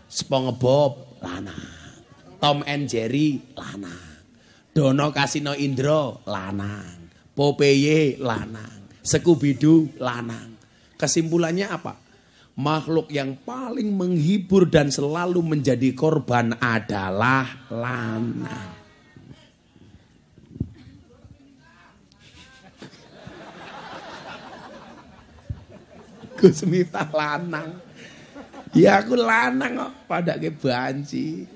SpongeBob lanang. Tom and Jerry lanang. Dono Kasino Indro lanang. Popeye lanang. Sekubidu, lanang. Kesimpulannya apa? makhluk yang paling menghibur dan selalu menjadi korban adalah lanang. Gus Miftah lanang. Ya aku lanang kok pada ke banci.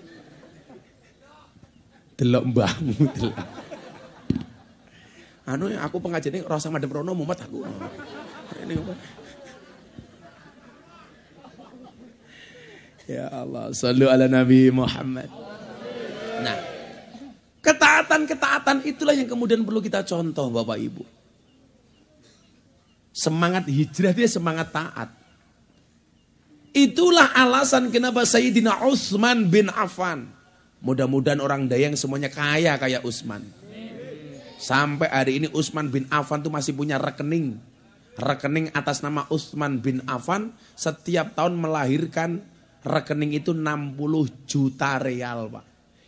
Delok mbahmu delok. Anu aku pengajian ini rasa madem rono mumet aku. Ini Ya Allah, selalu ala Nabi Muhammad. Nah, ketaatan-ketaatan itulah yang kemudian perlu kita contoh Bapak Ibu. Semangat hijrah dia semangat taat. Itulah alasan kenapa Sayyidina Utsman bin Affan. Mudah-mudahan orang Dayang semuanya kaya kayak Utsman. Sampai hari ini Utsman bin Affan tuh masih punya rekening. Rekening atas nama Utsman bin Affan setiap tahun melahirkan rekening itu 60 juta real, Pak.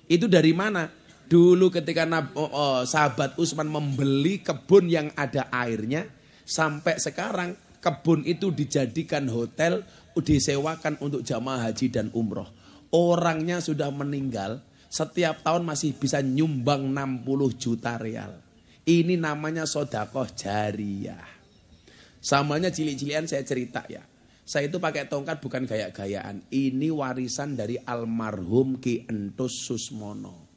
Itu dari mana? Dulu ketika oh, oh, sahabat Utsman membeli kebun yang ada airnya, Sampai sekarang kebun itu dijadikan hotel, disewakan untuk jamaah haji dan umroh. Orangnya sudah meninggal, setiap tahun masih bisa nyumbang 60 juta real. Ini namanya sodakoh jariah. Samanya cilik-cilian saya cerita ya. Saya itu pakai tongkat bukan gaya-gayaan. Ini warisan dari almarhum Ki Entus Susmono.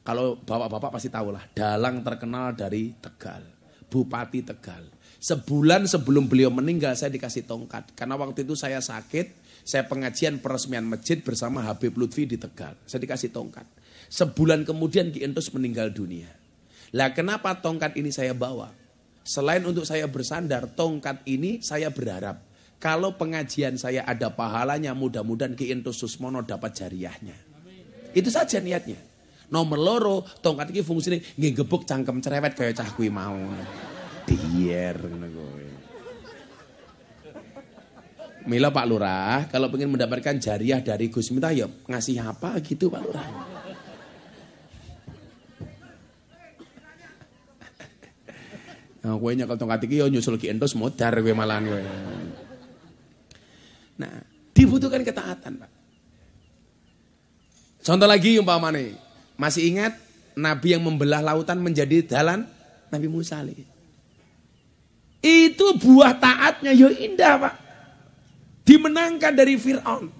Kalau bapak-bapak pasti tahulah, dalang terkenal dari Tegal, Bupati Tegal. Sebulan sebelum beliau meninggal saya dikasih tongkat. Karena waktu itu saya sakit, saya pengajian peresmian masjid bersama Habib Lutfi di Tegal. Saya dikasih tongkat. Sebulan kemudian Ki Entus meninggal dunia. Lah kenapa tongkat ini saya bawa? Selain untuk saya bersandar, tongkat ini saya berharap kalau pengajian saya ada pahalanya, mudah-mudahan Ki Entus Susmono dapat jariahnya. Itu saja niatnya. Nomor loro, tongkat ini fungsinya ngegebuk cangkem cerewet kayak cah kui mau dier Milo Pak Lurah, kalau ingin mendapatkan jariah dari Gus Miftah ya ngasih apa gitu Pak Lurah. <laughs> Nah, gue nyekel tongkat iki ya nyusul ki endos modar gue malahan gue. Nah, dibutuhkan ketaatan, Pak. Contoh lagi umpama nih, masih ingat Nabi yang membelah lautan menjadi jalan Nabi Musa alaihi itu buah taatnya ya indah pak. Dimenangkan dari Fir'aun.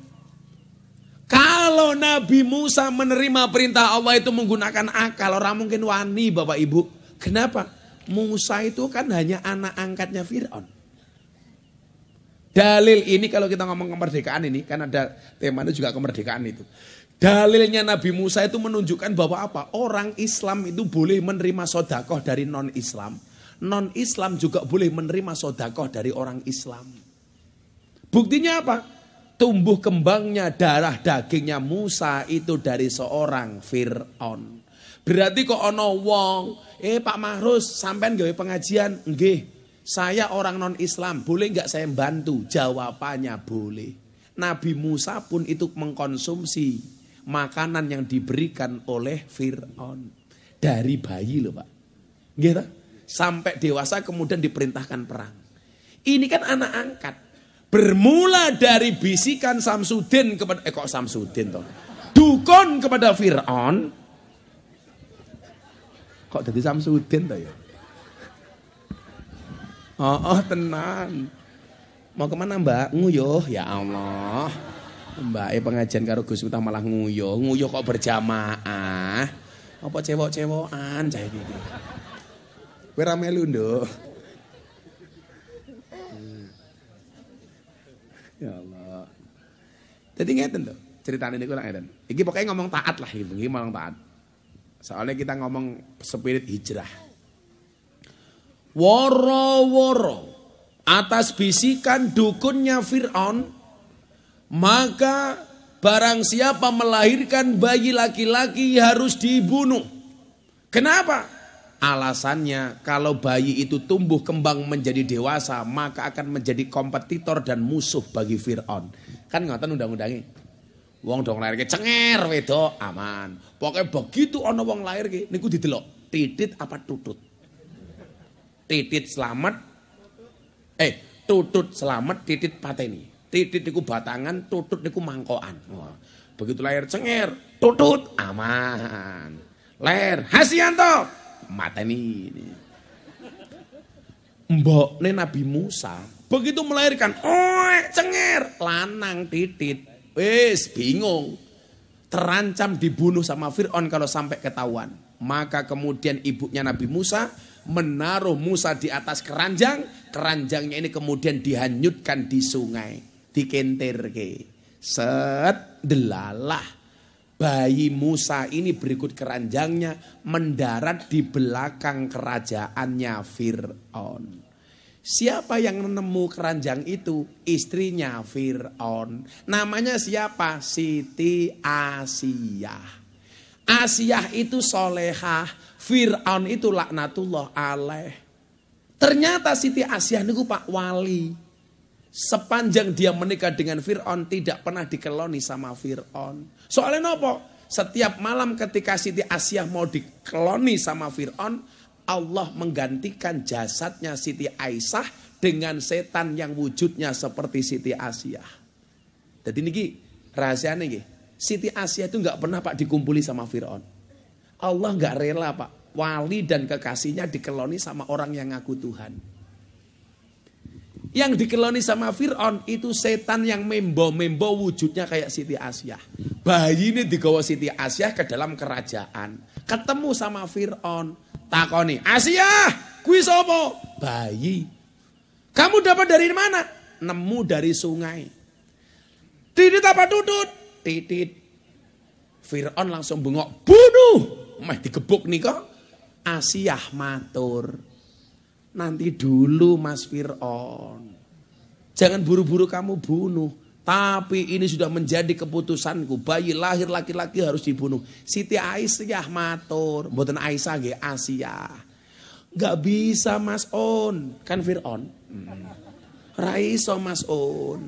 Kalau Nabi Musa menerima perintah Allah itu menggunakan akal. Orang mungkin wani bapak ibu. Kenapa? Musa itu kan hanya anak angkatnya Fir'aun. Dalil ini kalau kita ngomong kemerdekaan ini. Kan ada temanya juga kemerdekaan itu. Dalilnya Nabi Musa itu menunjukkan bahwa apa? Orang Islam itu boleh menerima sodakoh dari non-Islam non-Islam juga boleh menerima sodakoh dari orang Islam. Buktinya apa? Tumbuh kembangnya darah dagingnya Musa itu dari seorang Fir'aun. Berarti kok ono wong, eh Pak Mahrus sampean gawe pengajian, nggih. Saya orang non-Islam, boleh nggak saya bantu? Jawabannya boleh. Nabi Musa pun itu mengkonsumsi makanan yang diberikan oleh Fir'aun. Dari bayi loh Pak. Gitu sampai dewasa kemudian diperintahkan perang. Ini kan anak angkat. Bermula dari bisikan Samsudin kepada eh kok Samsudin toh. Dukun kepada Firaun. Kok jadi Samsudin toh ya? Oh, oh tenan. Mau kemana mbak? Nguyuh ya Allah. Mbak eh pengajian karo Gus Utama malah nguyuh. Nguyuh kok berjamaah. Apa cewek-cewokan cah Gitu. Kowe melu, Nduk. Ya Allah. Jadi ngeten tuh ceritanya ini kurang ngeten. Iki pokoknya ngomong taat lah gitu, iki ngomong taat. Soalnya kita ngomong spirit hijrah. Woro-woro atas bisikan dukunnya Fir'aun, maka barang siapa melahirkan bayi laki-laki harus dibunuh. Kenapa? Alasannya kalau bayi itu tumbuh kembang menjadi dewasa maka akan menjadi kompetitor dan musuh bagi Fir'aun. Kan ngoten undang undangnya Wong dong lahir ke cenger wedo aman. Pokoknya begitu ono wong lahir ke niku didelok titit apa tutut. Titit selamat. Eh tutut selamat titit pateni. Titit niku batangan, tutut niku mangkoan. Begitu lahir cenger, tutut aman. Lahir Hasianto Mata ini, Mbok ini Nabi Musa begitu melahirkan, oh cengir, lanang titit. wes bingung. Terancam dibunuh sama Fir'aun kalau sampai ketahuan. Maka kemudian ibunya Nabi Musa menaruh Musa di atas keranjang, keranjangnya ini kemudian dihanyutkan di sungai, di ke. Set delalah Bayi Musa ini berikut keranjangnya mendarat di belakang kerajaannya Fir'aun. Siapa yang menemu keranjang itu? Istrinya Fir'aun. Namanya siapa? Siti Asiyah. Asiyah itu solehah. Fir'aun itu laknatullah aleh. Ternyata Siti Asiyah ini Pak Wali. Sepanjang dia menikah dengan Fir'aun tidak pernah dikeloni sama Fir'aun. Soalnya nopo? Setiap malam ketika Siti Asia mau dikeloni sama Fir'aun, Allah menggantikan jasadnya Siti Aisyah dengan setan yang wujudnya seperti Siti Asia. Jadi ini rahasianya ini, Siti Asia itu nggak pernah pak dikumpuli sama Fir'aun. Allah nggak rela pak wali dan kekasihnya dikeloni sama orang yang ngaku Tuhan. Yang dikeloni sama Fir'aun itu setan yang membo-membo wujudnya kayak Siti Asyah. Bayi ini digawa Siti Asyah ke dalam kerajaan. Ketemu sama Fir'aun. Takoni, Asyah, kui sopo? Bayi. Kamu dapat dari mana? Nemu dari sungai. Titit apa tutut? Titit. Fir'aun langsung bengok, bunuh. Mah digebuk nih kok. Asyah matur. Nanti dulu Mas Firon, Jangan buru-buru kamu bunuh. Tapi ini sudah menjadi keputusanku. Bayi lahir laki-laki harus dibunuh. Siti Aisyah matur. Mboten Aisyah nggih Asia. Gak bisa Mas On. Kan Firon. Hmm. Raiso Mas On.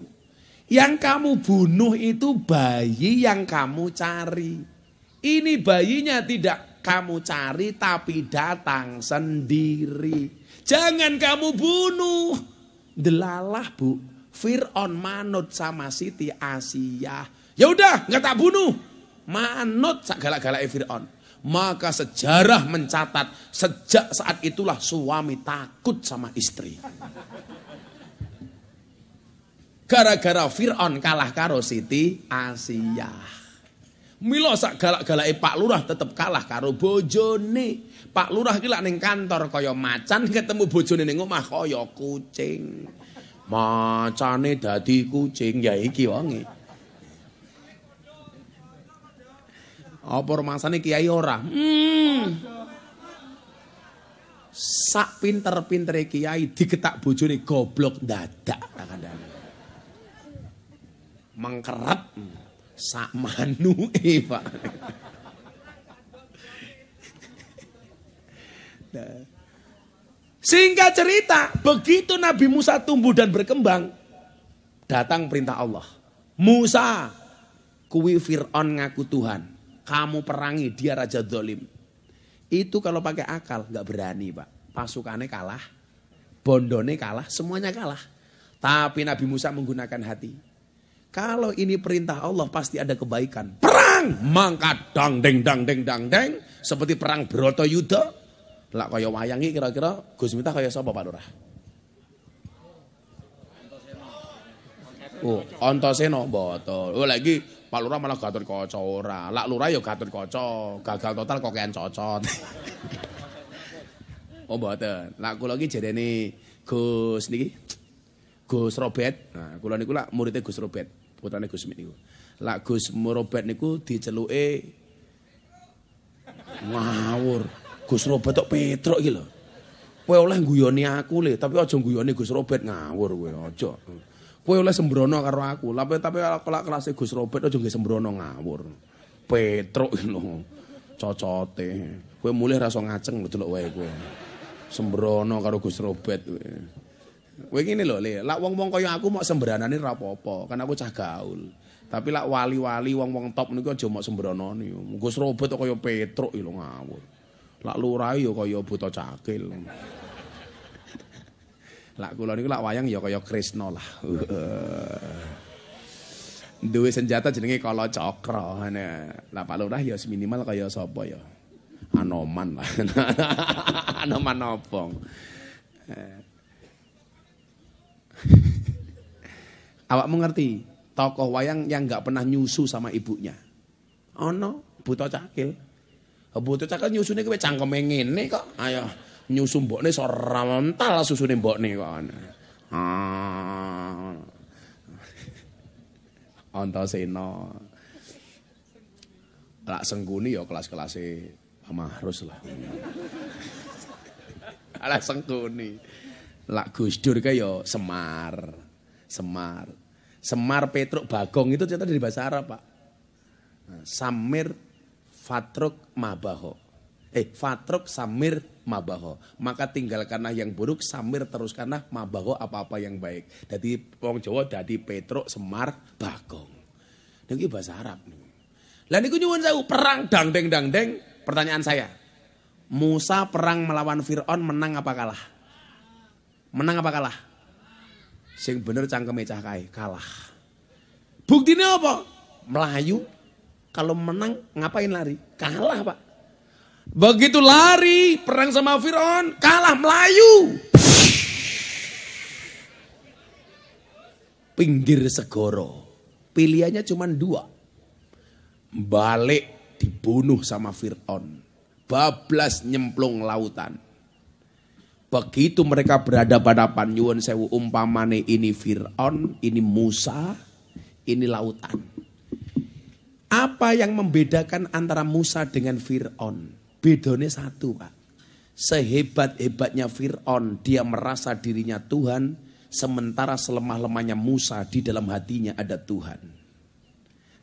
Yang kamu bunuh itu bayi yang kamu cari. Ini bayinya tidak kamu cari tapi datang sendiri. Jangan kamu bunuh. Delalah bu, Fir'aun manut sama Siti Asia. Ya udah, nggak tak bunuh. Manut sak galak-galak Maka sejarah mencatat sejak saat itulah suami takut sama istri. Gara-gara Fir'on kalah karo Siti Asiyah. Milo sak galak Pak Lurah tetap kalah karo bojone. Pak Lurah gila neng kantor kaya macan ketemu bojone neng omah kaya kucing. Macane dadi kucing ya iki wonge. Apa rumasane kiai ora? Hmm. Sak pinter-pintere kiai diketak bojone goblok dadak takandane. Mengkeret sak manuke, Pak. sehingga cerita, begitu Nabi Musa tumbuh dan berkembang, datang perintah Allah. Musa, kuwi Fir'aun ngaku Tuhan. Kamu perangi, dia raja dolim. Itu kalau pakai akal, nggak berani pak. Pasukannya kalah, bondone kalah, semuanya kalah. Tapi Nabi Musa menggunakan hati. Kalau ini perintah Allah pasti ada kebaikan. Perang! Mangkat dang deng dang deng dang deng. Seperti perang Broto Yudha Lak kaya wayang iki kira-kira Gus Miftah kaya sapa Pak Lurah? Oh, Antasena mboten. Oh lagi Pak Lurah malah gatur kaca ora. Lak Lurah ya gatur kaca, gagal total kok kean cocot. <laughs> oh mboten. Lak kula iki jarene Gus niki. Gus Robet. Nah, kula niku lak muridé Gus Robet, putrane Gus Mit niku. Lak Gus Robet niku diceluke ngawur. Gus Robert tok Petruk iki lho. Kowe oleh guyoni aku le, tapi aja guyoni Gus Robert ngawur kowe aja. Kowe oleh sembrono karo aku, tapi tapi kalau kelas Gus Robert aja nggih sembrono ngawur. Petruk iki lho. Cocote. Kowe mulih rasa ngaceng lho delok wae kowe. Sembrono karo Gus Robert kowe. Kowe ngene lho, Le. Lak wong-wong kaya aku mau sembranane ra apa-apa, kan aku cah gaul. Tapi lak wali-wali wong-wong top niku aja mok sembrono niku. Gus Robert kaya Petruk lho ngawur. Lak lurai ya kaya buta cakil. Lak kula niku lak wayang ya kaya Krisna lah. Duwe senjata jenenge kala cakra. Lah Pak Lurah ya minimal kaya sapa ya? Anoman lah. <laughs> Anoman nopong. Eh. Awak mengerti? Tokoh wayang yang nggak pernah nyusu sama ibunya. Ono, oh buta cakil cakap aku nyusune cangkem cangkeme ini kok. Ayo nyusun nyusu mbokne ora mental mbok mbokne kok. Ah. Antasena. Lak sengguni ya kelas-kelase Mahrus lah. Lak sengguni. Lak gusdur Dur ya Semar. Semar. Semar Petruk Bagong itu ternyata dari bahasa Arab, Pak. Samir fatruk mabaho. Eh, fatruk samir mabaho. Maka tinggalkanlah yang buruk, samir teruskanlah mabaho apa-apa yang baik. Jadi wong Jawa jadi Petruk Semar Bagong. Ini bahasa Arab niku. Lah niku nyuwun sewu perang dangdeng dangdeng. Pertanyaan saya. Musa perang melawan Firaun menang apa kalah? Menang apa kalah? Sing bener cangkeme cah kae, kalah. Buktinya apa? Melayu kalau menang ngapain lari? Kalah pak. Begitu lari perang sama Fir'aun, kalah Melayu. Pinggir segoro. Pilihannya cuma dua. Balik dibunuh sama Fir'aun. Bablas nyemplung lautan. Begitu mereka berada pada panjuan Sewu umpamane ini Fir'aun, ini Musa, ini lautan apa yang membedakan antara Musa dengan Fir'aun? Bedone satu Pak. Sehebat-hebatnya Fir'aun, dia merasa dirinya Tuhan. Sementara selemah-lemahnya Musa, di dalam hatinya ada Tuhan.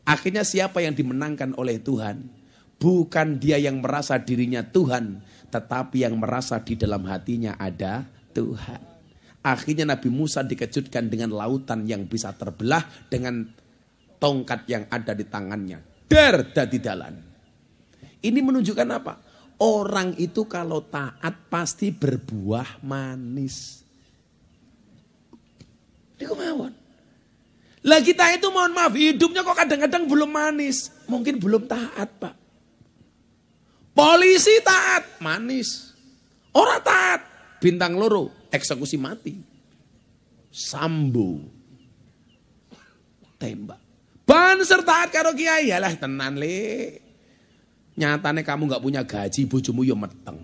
Akhirnya siapa yang dimenangkan oleh Tuhan? Bukan dia yang merasa dirinya Tuhan, tetapi yang merasa di dalam hatinya ada Tuhan. Akhirnya Nabi Musa dikejutkan dengan lautan yang bisa terbelah dengan tongkat yang ada di tangannya. Der di dalan. Ini menunjukkan apa? Orang itu kalau taat pasti berbuah manis. Ini mau Lah kita itu mohon maaf hidupnya kok kadang-kadang belum manis. Mungkin belum taat pak. Polisi taat, manis. Orang taat, bintang loro, eksekusi mati. Sambu tembak. Banser taat karo kiai, lah tenan le. Nyatane kamu nggak punya gaji, bojomu yo ya meteng.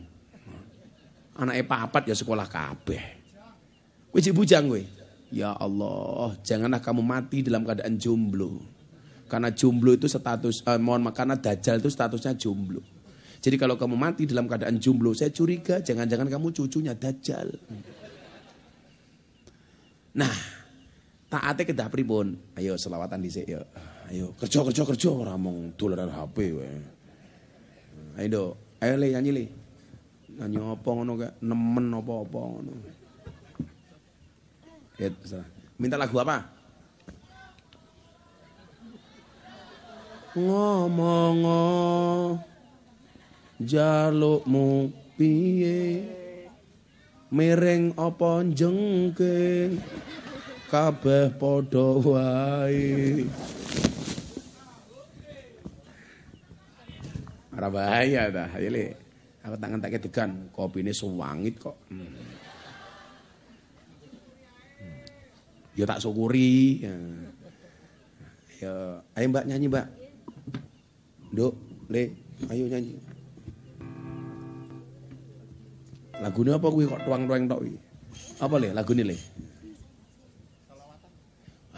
Anaknya papat ya sekolah kabeh. Kowe bujang kowe. Ya Allah, janganlah kamu mati dalam keadaan jomblo. Karena jomblo itu status eh, mohon maaf karena dajal itu statusnya jomblo. Jadi kalau kamu mati dalam keadaan jomblo, saya curiga jangan-jangan kamu cucunya dajal. Nah, Taate kedah pripun? Ayo selawatan di yo. Ayo kerja kerja kerja ora mung dolanan HP wae. Ayo, do. ayo le nyanyi le. Nyanyi apa ngono gak? Nemen apa-apa ngono. Minta lagu apa? ngomong jalukmu piye miring apa jengking kabeh padha wae. Ora bahaya ta, ile. Ya, Aku tak ngenteke degan, kopine suwangit kok. Hmm. Ya tak syukuri. Ya. ya, ayo Mbak nyanyi, Mbak. Duk, Le, ayo nyanyi. Lagunya apa kuwi kok tuang-tuang tok iki? Apa Le lagune Le?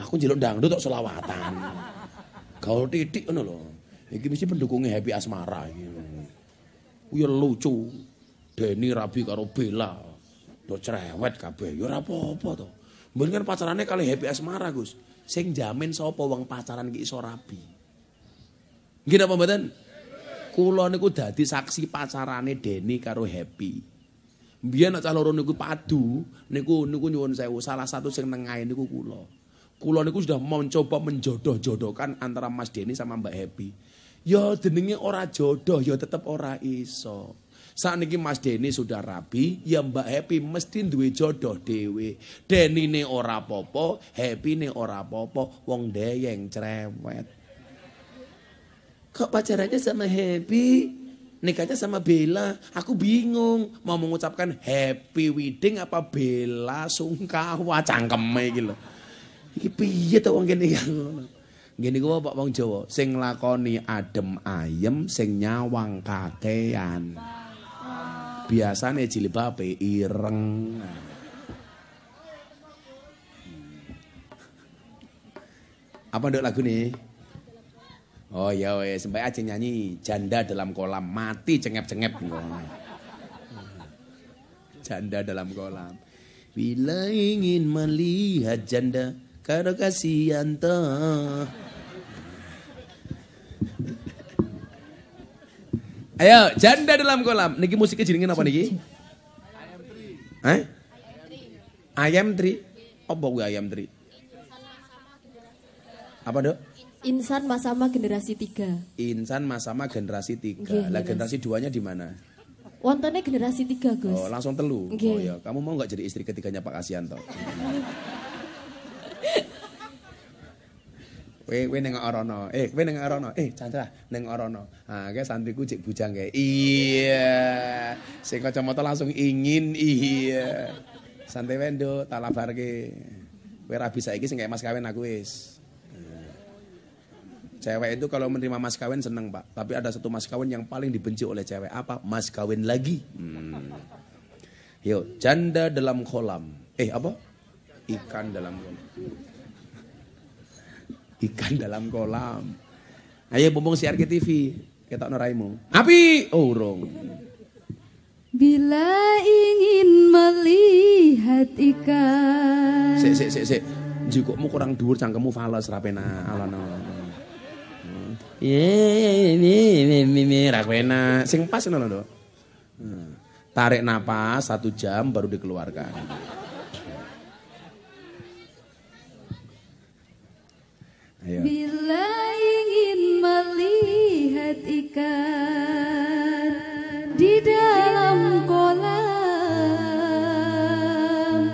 Aku njeluk dangdut tok selawatan. Gaul titik ngono lho. Iki mesti pendukungnya Happy Asmara iki. Kuwi ya lucu. Deni Rabi karo Bella. lo cerewet kabeh. Ya ora apa-apa to. Mungkin kan pacarannya kali Happy Asmara, Gus. Sing jamin sapa wong pacaran ki iso rabi. Nggih napa mboten? Kula niku dadi saksi pacarane Deni karo Happy. Biar nek calon niku padu, niku niku nyuwun saya. salah satu yang nengahe niku kulo. Kulon itu sudah mencoba menjodoh-jodohkan antara Mas Denny sama Mbak Happy. Ya jenenge ora jodoh, ya tetap ora iso. Saat ini Mas Denny sudah rapi, ya Mbak Happy mesti duwe jodoh dewe. Denny ne ora popo, Happy ne ora popo, wong deyeng cerewet. Kok pacarannya sama Happy? nikahnya sama Bella. Aku bingung mau mengucapkan happy wedding apa Bella sungkawa cangkeme gitu Iki piye to wong kene ya ngono. Ngene kuwi Pak Wong Jawa, sing lakoni adem ayem sing nyawang kakean. Biasane jilbabe ireng. Hmm. Apa ndak lagu nih? Oh ya weh, sampai aja nyanyi janda dalam kolam mati cengep-cengep. Hmm. Janda dalam kolam. Bila ingin melihat janda karena kasihan toh. Ayo, janda dalam kolam. Niki musiknya jenengin apa niki? Ayam tri. Eh? Ayam tri. Apa gue ayam tri? Apa dok? Insan Masama generasi tiga. Insan Masama generasi tiga. Gih, lah generasi duanya di mana? Wontonnya generasi tiga, Gus. Oh, langsung telu. Gih. Oh iya, kamu mau nggak jadi istri ketiganya Pak Asianto? <laughs> Eh, kowe neng arono. Eh, kowe neng arono. Eh, Chandra neng arono. Ah, kayak santri cek bujang kayak. Iya. Sing kacamata langsung ingin. Iya. Santai wendo Nduk, tak labarke. Kowe ra bisa iki mas kawin aku wis. Cewek itu kalau menerima mas kawin seneng pak, tapi ada satu mas kawin yang paling dibenci oleh cewek apa? Mas kawin lagi. Hmm. Yo, janda dalam kolam. Eh apa? Ikan dalam kolam. Ikan dalam kolam. Ayo bumbung siar ke TV. Ketok noraimu. Api! Oh, urung. Bila ingin melihat ikan. Sik, sik, sik, sik. Jukukmu kurang dhuwur cangkemmu fales rapena alon ini ini ini ini rapena. Sing pas no lho. Tarik napas satu jam baru dikeluarkan. Iya. Bila ingin melihat ikan di dalam kolam,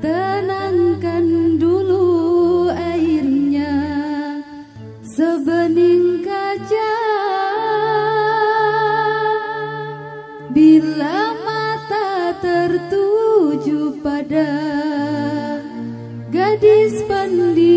tenangkan dulu airnya sebening kaca. Bila mata tertuju pada gadis pendidik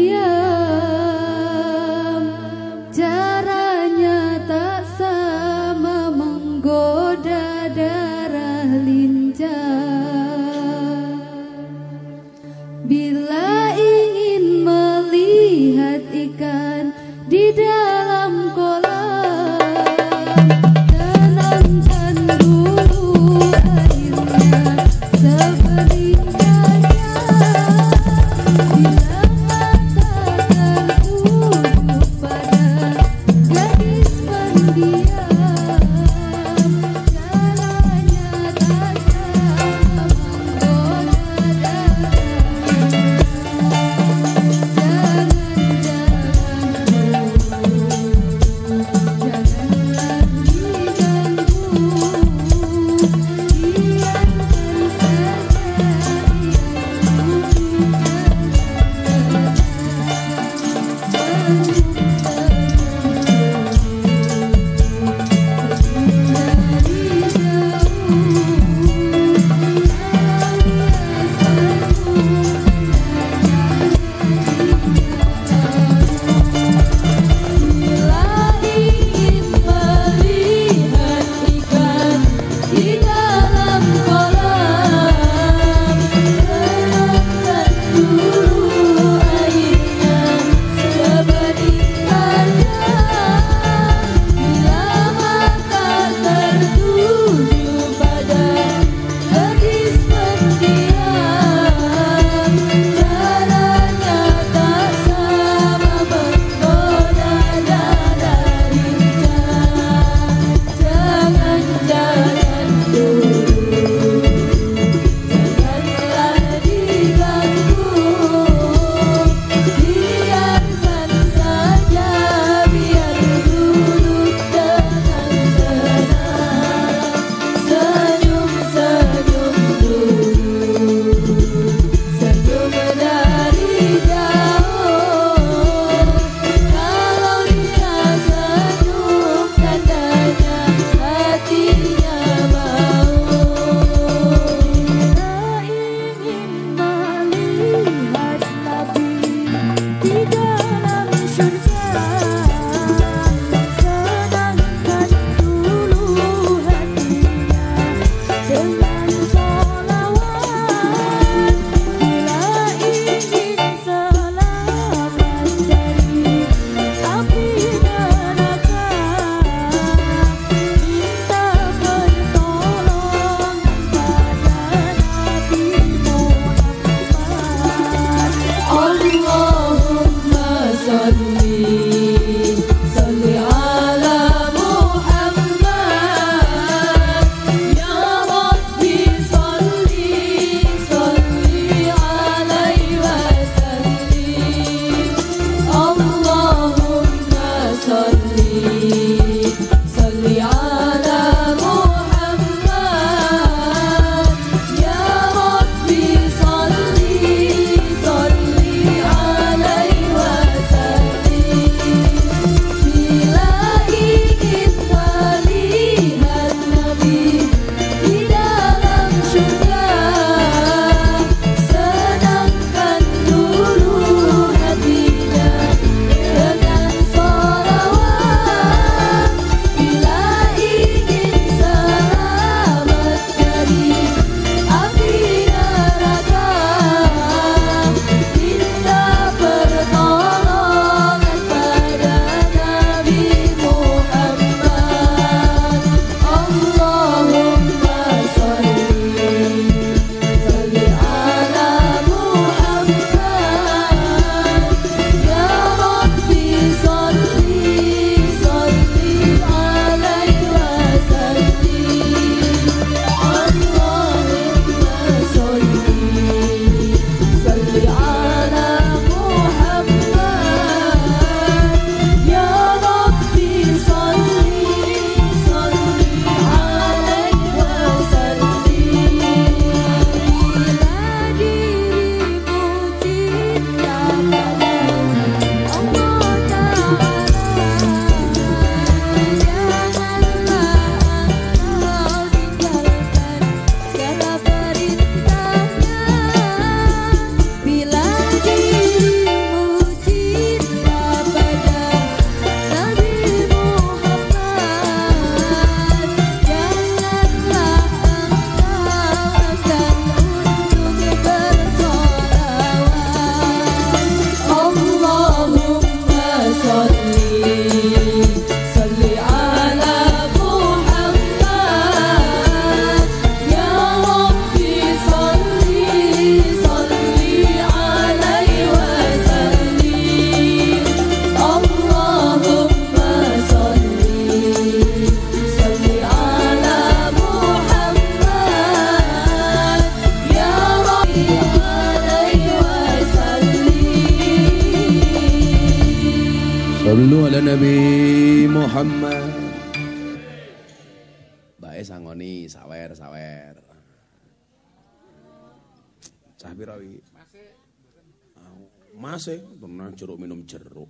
orang jeruk minum jeruk.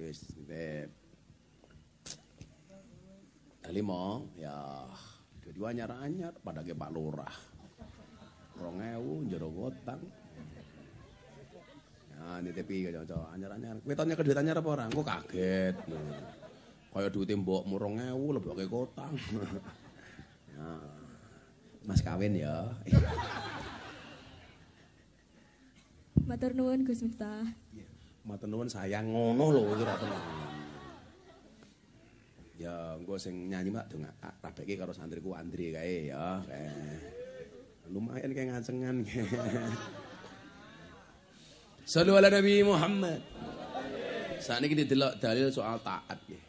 Yes, beb. Nah, lima, ya dua anyar-anyar pada ke Pak Lurah. Rongewu, jeruk jero gotang. Nah, nitipi kanca-kanca anyar-anyar. Kita tanya ke duit anyar apa ora? kaget. Kaya duite mbokmu 2000 leboke kotang. <laughs> Nah, gotang, Mas kawin ya. <laughs> Matur nuwun Gus Miftah. Iya, matur nuwun sayang ngono lho ora tenang. Ya engko sing nyanyi mak dong radeke karo santriku Andri kae ya. Lumayan kayak ngacengan. Sallu ala Nabi Muhammad. Saat ini kita delok dalil soal taat ya.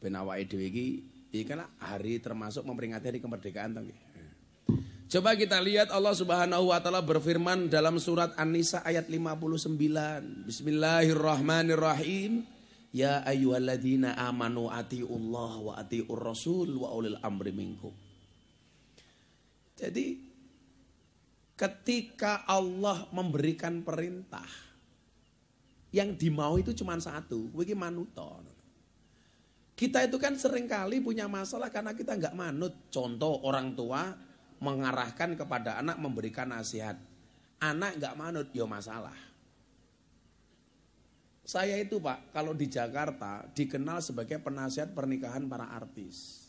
Ben awake dhewe iki iki kan hari termasuk memperingati hari kemerdekaan to Coba kita lihat Allah Subhanahu wa taala berfirman dalam surat An-Nisa ayat 59. Bismillahirrahmanirrahim. Ya ayyuhalladzina amanu atiullah wa atiur rasul wa ulil amri minkum. Jadi ketika Allah memberikan perintah yang dimau itu cuma satu, wiki manuton. Kita itu kan seringkali punya masalah karena kita nggak manut. Contoh orang tua mengarahkan kepada anak memberikan nasihat. Anak nggak manut, yo ya masalah. Saya itu pak, kalau di Jakarta dikenal sebagai penasihat pernikahan para artis.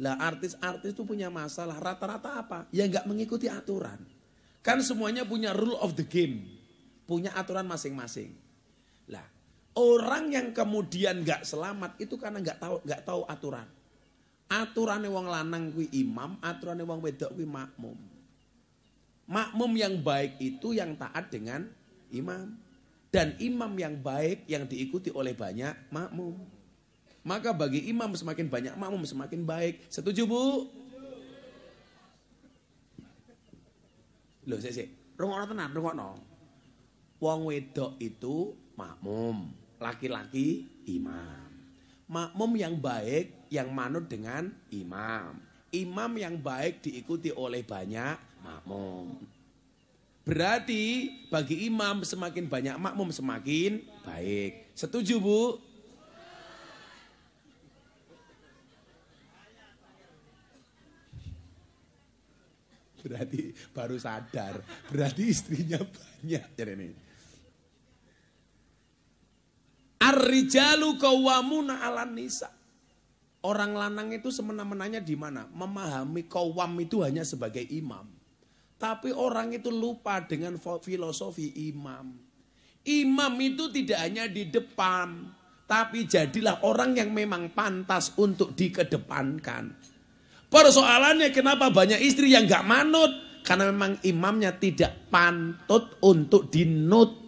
Lah artis-artis itu punya masalah rata-rata apa? Ya nggak mengikuti aturan. Kan semuanya punya rule of the game. Punya aturan masing-masing. Lah orang yang kemudian nggak selamat itu karena nggak tahu nggak tahu aturan. Aturane wong lanang kuwi imam, aturane wong wedok kuwi makmum. Makmum yang baik itu yang taat dengan imam. Dan imam yang baik yang diikuti oleh banyak makmum. Maka bagi imam semakin banyak makmum semakin baik. Setuju bu? Loh rungok no tenang rungok no, Wong wedok itu makmum, laki-laki imam. Makmum yang baik yang manut dengan imam. Imam yang baik diikuti oleh banyak makmum. Berarti bagi imam semakin banyak makmum semakin baik. Setuju bu? Berarti baru sadar. Berarti istrinya banyak. Jadi ini. Arrijalu rijalu ala 'alan nisa. Orang lanang itu semena-menanya di mana? Memahami kawam itu hanya sebagai imam. Tapi orang itu lupa dengan filosofi imam. Imam itu tidak hanya di depan, tapi jadilah orang yang memang pantas untuk dikedepankan. Persoalannya kenapa banyak istri yang gak manut? Karena memang imamnya tidak pantut untuk dinut.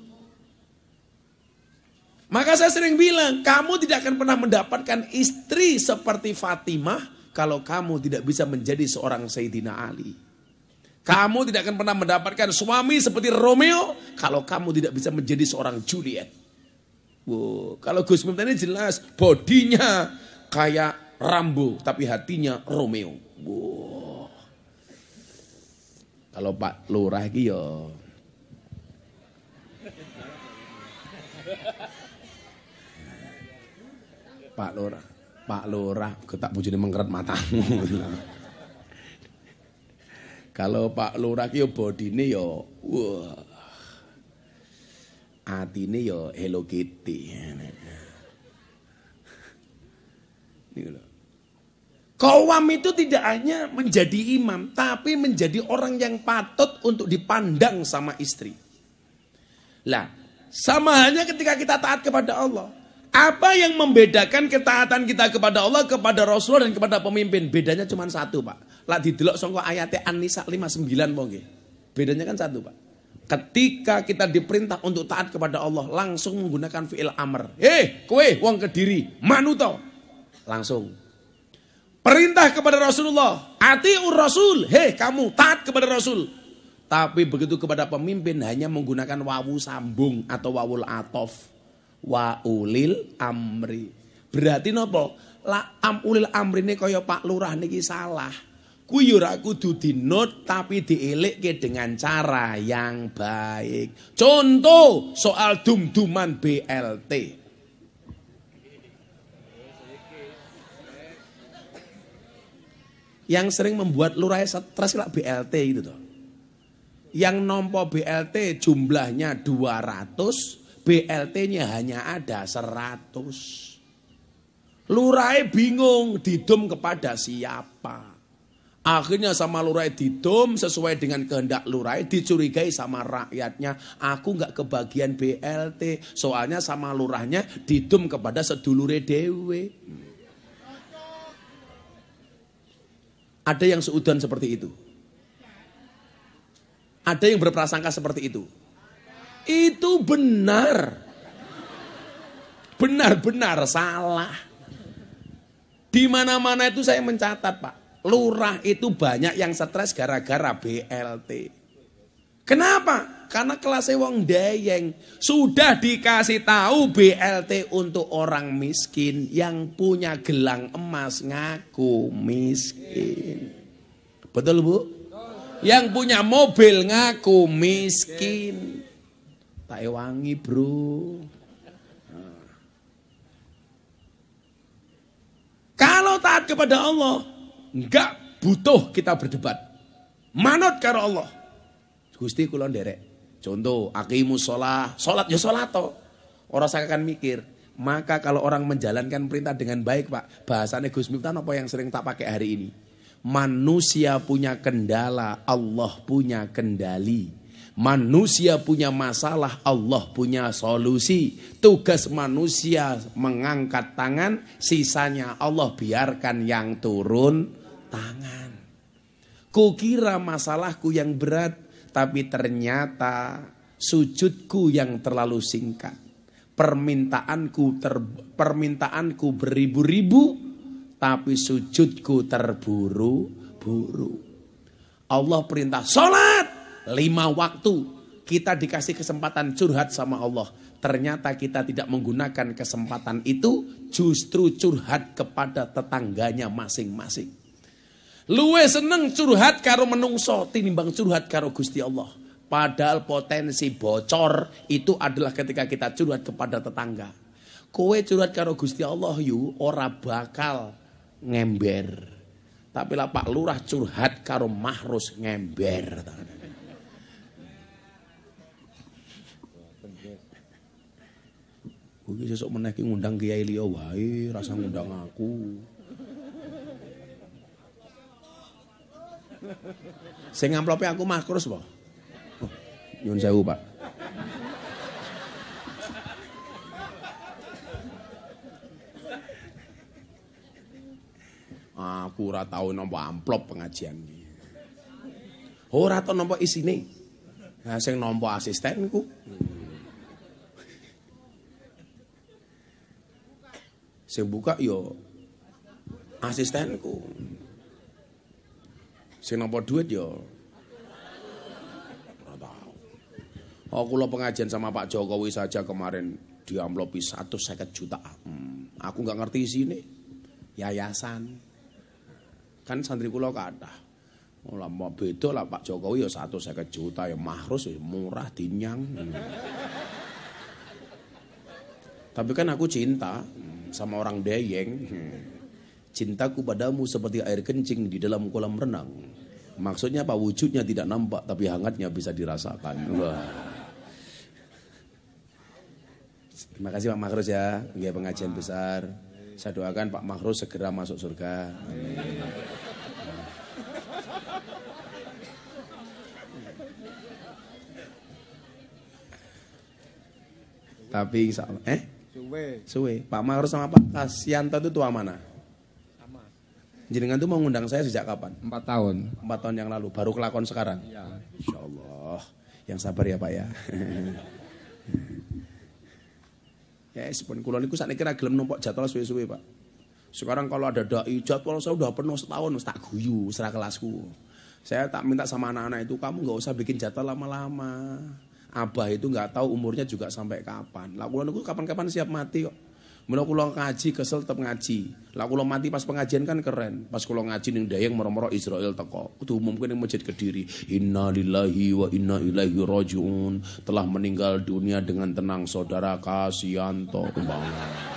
Maka saya sering bilang, kamu tidak akan pernah mendapatkan istri seperti Fatimah kalau kamu tidak bisa menjadi seorang Sayyidina Ali. Kamu tidak akan pernah mendapatkan suami seperti Romeo kalau kamu tidak bisa menjadi seorang Juliet. Wow, kalau Gus Miftah ini jelas bodinya kayak Rambo tapi hatinya Romeo. Wow. Kalau Pak Lurah gitu ya Pak Lurah. Pak Lurah, ketak bujine mengkeret mata. <laughs> Kalau Pak Lurah ki yo bodine yo wah. Atine yo Hello Kitty. ini lho. itu tidak hanya menjadi imam, tapi menjadi orang yang patut untuk dipandang sama istri. Lah, sama hanya ketika kita taat kepada Allah. Apa yang membedakan ketaatan kita kepada Allah, kepada Rasulullah, dan kepada pemimpin? Bedanya cuma satu, Pak. Lah didelok songko ayatnya An-Nisa 59, Pak. Bedanya kan satu, Pak. Ketika kita diperintah untuk taat kepada Allah, langsung menggunakan fi'il amr. Eh, kue, wong kediri, manuto. Langsung. Perintah kepada Rasulullah, ur Rasul. Hei, kamu taat kepada Rasul. Tapi begitu kepada pemimpin hanya menggunakan wawu sambung atau wawul atof wa ulil amri. Berarti nopo? La am ulil amri ini kaya Pak Lurah niki salah. Kuyur aku not tapi ke dengan cara yang baik. Contoh soal dum-duman BLT. Yang sering membuat lurah stres lah BLT itu tuh. Yang nompo BLT jumlahnya 200, BLT-nya hanya ada 100. Lurai bingung didum kepada siapa. Akhirnya sama lurai didum sesuai dengan kehendak lurai dicurigai sama rakyatnya. Aku nggak kebagian BLT, soalnya sama lurahnya didum kepada sedulure dewe. Ada yang seudan seperti itu. Ada yang berprasangka seperti itu. Itu benar. Benar-benar salah. Di mana-mana itu saya mencatat, Pak. Lurah itu banyak yang stres gara-gara BLT. Kenapa? Karena kelasnya wong dayeng. Sudah dikasih tahu BLT untuk orang miskin yang punya gelang emas ngaku miskin. Betul, Bu? Yang punya mobil ngaku miskin tak ewangi bro kalau taat kepada Allah nggak butuh kita berdebat manut karo Allah Gusti kulon derek contoh akimu sholat sholat ya sholat toh orang akan mikir maka kalau orang menjalankan perintah dengan baik pak bahasanya Gus Miftah apa yang sering tak pakai hari ini manusia punya kendala Allah punya kendali Manusia punya masalah, Allah punya solusi. Tugas manusia mengangkat tangan, sisanya Allah biarkan yang turun tangan. Kukira masalahku yang berat, tapi ternyata sujudku yang terlalu singkat. Permintaanku ter, permintaanku beribu-ribu, tapi sujudku terburu-buru. Allah perintah salat lima waktu kita dikasih kesempatan curhat sama Allah. Ternyata kita tidak menggunakan kesempatan itu justru curhat kepada tetangganya masing-masing. Luwe seneng curhat karo menungso tinimbang curhat karo Gusti Allah. Padahal potensi bocor itu adalah ketika kita curhat kepada tetangga. Kowe curhat karo Gusti Allah yu ora bakal ngember. Tapi lah Pak Lurah curhat karo mahrus ngember. Kowe sesuk meneh ki ngundang Kiai liya wae, rasa ngundang aku. Sing ngamplopi e aku makrus po. Oh, Yun nyun sewu, Pak. aku ratau tau amplop pengajian iki. Ora tau isi isine. Nah sing nampa asistenku. saya buka yo asistenku. saya nampa duit yo ora tau. Oh pengajian sama Pak Jokowi saja kemarin satu seket juta. Hmm, aku nggak ngerti sini. Yayasan. Kan santri kulo ada oh, lah mau beda lah Pak Jokowi ya seket juta ya mahrus ya murah dinyang. Hmm. Tapi kan aku cinta. Hmm sama orang Dayeng. Cintaku padamu seperti air kencing di dalam kolam renang. Maksudnya apa? Wujudnya tidak nampak tapi hangatnya bisa dirasakan. Wah. Terima kasih Pak Makhrus ya, nggak pengajian besar. Saya doakan Pak Makhrus segera masuk surga. Amin. Tapi insya Allah, eh? Suwe. Suwe. Pak Ma'ruf sama Pak Kasianto itu tua mana? Sama. Jenengan tuh mau ngundang saya sejak kapan? Empat tahun. Empat tahun yang lalu. Baru kelakon sekarang. Ya, Insya Allah. Yang sabar ya Pak ya. <laughs> ya sepon kulon itu saat kira gelem numpuk jadwal suwe-suwe Pak. Sekarang kalau ada dai jadwal saya udah penuh setahun, tak guyu serah kelasku. Saya tak minta sama anak-anak itu kamu nggak usah bikin jadwal lama-lama. Abah itu nggak tahu umurnya juga sampai kapan. Lah kula niku kapan-kapan siap mati kok. Mula kula ngaji kesel tetap ngaji. Lah kula mati pas pengajian kan keren. Pas kula ngaji ning dayang meromoro Israel teko. Kudu umumke ning masjid Kediri. Inna lillahi wa inna ilaihi rajiun. Telah meninggal dunia dengan tenang saudara Kasianto. Bang.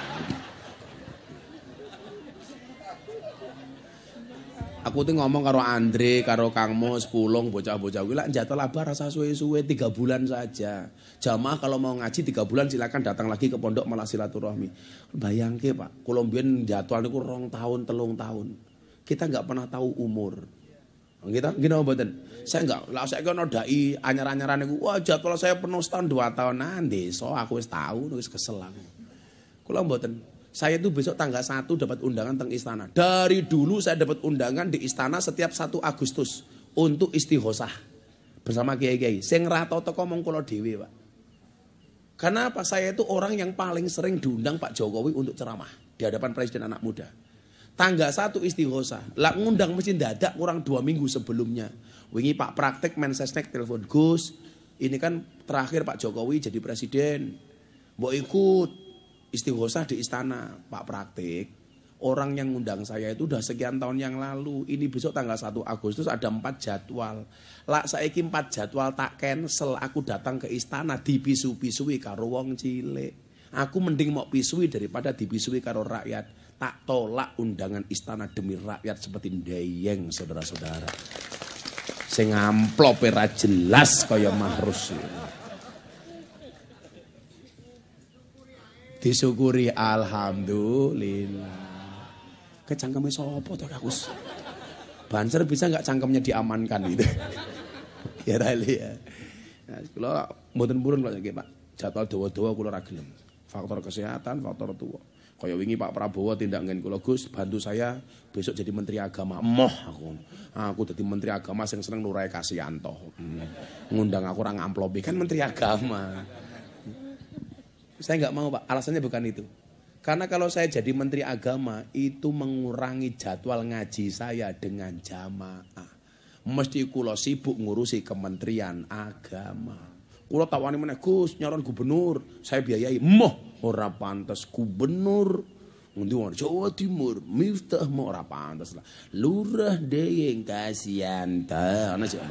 aku tuh ngomong karo Andre, karo Kang Mus, Pulung, bocah-bocah gila, lak jatah rasa suwe-suwe tiga bulan saja. Jamaah kalau mau ngaji tiga bulan silakan datang lagi ke pondok malah silaturahmi. Bayangke, Pak, Kolombian mbiyen jadwal rong tahun, telung tahun. Kita nggak pernah tahu umur. Kita gini apa mboten. Saya nggak, lah saya kan dai anyar-anyaran niku, wah jadwal saya penuh setahun dua tahun nanti, so aku wis tahu wis kesel aku. Kula mboten. Saya itu besok tanggal 1 dapat undangan tentang istana. Dari dulu saya dapat undangan di istana setiap 1 Agustus untuk istihosah bersama kiai-kiai. Sing rata-rata ngomong kula dhewe, Pak. Kenapa Saya itu orang yang paling sering diundang Pak Jokowi untuk ceramah di hadapan presiden anak muda. Tangga satu istighosa, lah ngundang mesin dadak kurang dua minggu sebelumnya. Wingi Pak Praktek Mensesnek telepon Gus, ini kan terakhir Pak Jokowi jadi presiden. Mau ikut, istighosah di istana, Pak Praktik. Orang yang ngundang saya itu udah sekian tahun yang lalu. Ini besok tanggal 1 Agustus ada 4 jadwal. Lah saiki 4 jadwal tak cancel. Aku datang ke istana pisu pisui karo wong cile Aku mending mau pisui daripada di pisui karo rakyat. Tak tolak undangan istana demi rakyat seperti dayeng saudara-saudara. Sing amplope jelas kaya mahrus. Disyukuri alhamdulillah. Kecangkemnya sopo tuh kakus. Banser bisa nggak cangkemnya diamankan gitu. <laughs> ya tali ya. Nah, kalau mboten purun kalau Pak. Jadwal dua-dua kalau ragil Faktor kesehatan, faktor tua. Kaya wingi Pak Prabowo tindak ngen kula Gus, bantu saya besok jadi menteri agama. moh aku. Ah, aku jadi menteri agama sing seneng Nurai Kasianto. Hmm. Ngundang aku orang amplopi kan menteri agama. Saya nggak mau Pak, alasannya bukan itu. Karena kalau saya jadi menteri agama itu mengurangi jadwal ngaji saya dengan jamaah. Mesti kulo sibuk ngurusi kementerian agama. Kulo tawani mana Gus nyaron gubernur, saya biayai. Moh ora pantas gubernur. nanti orang Jawa Timur, Miftah mau ora pantas lah. Lurah deh kasihan ta. Ana sik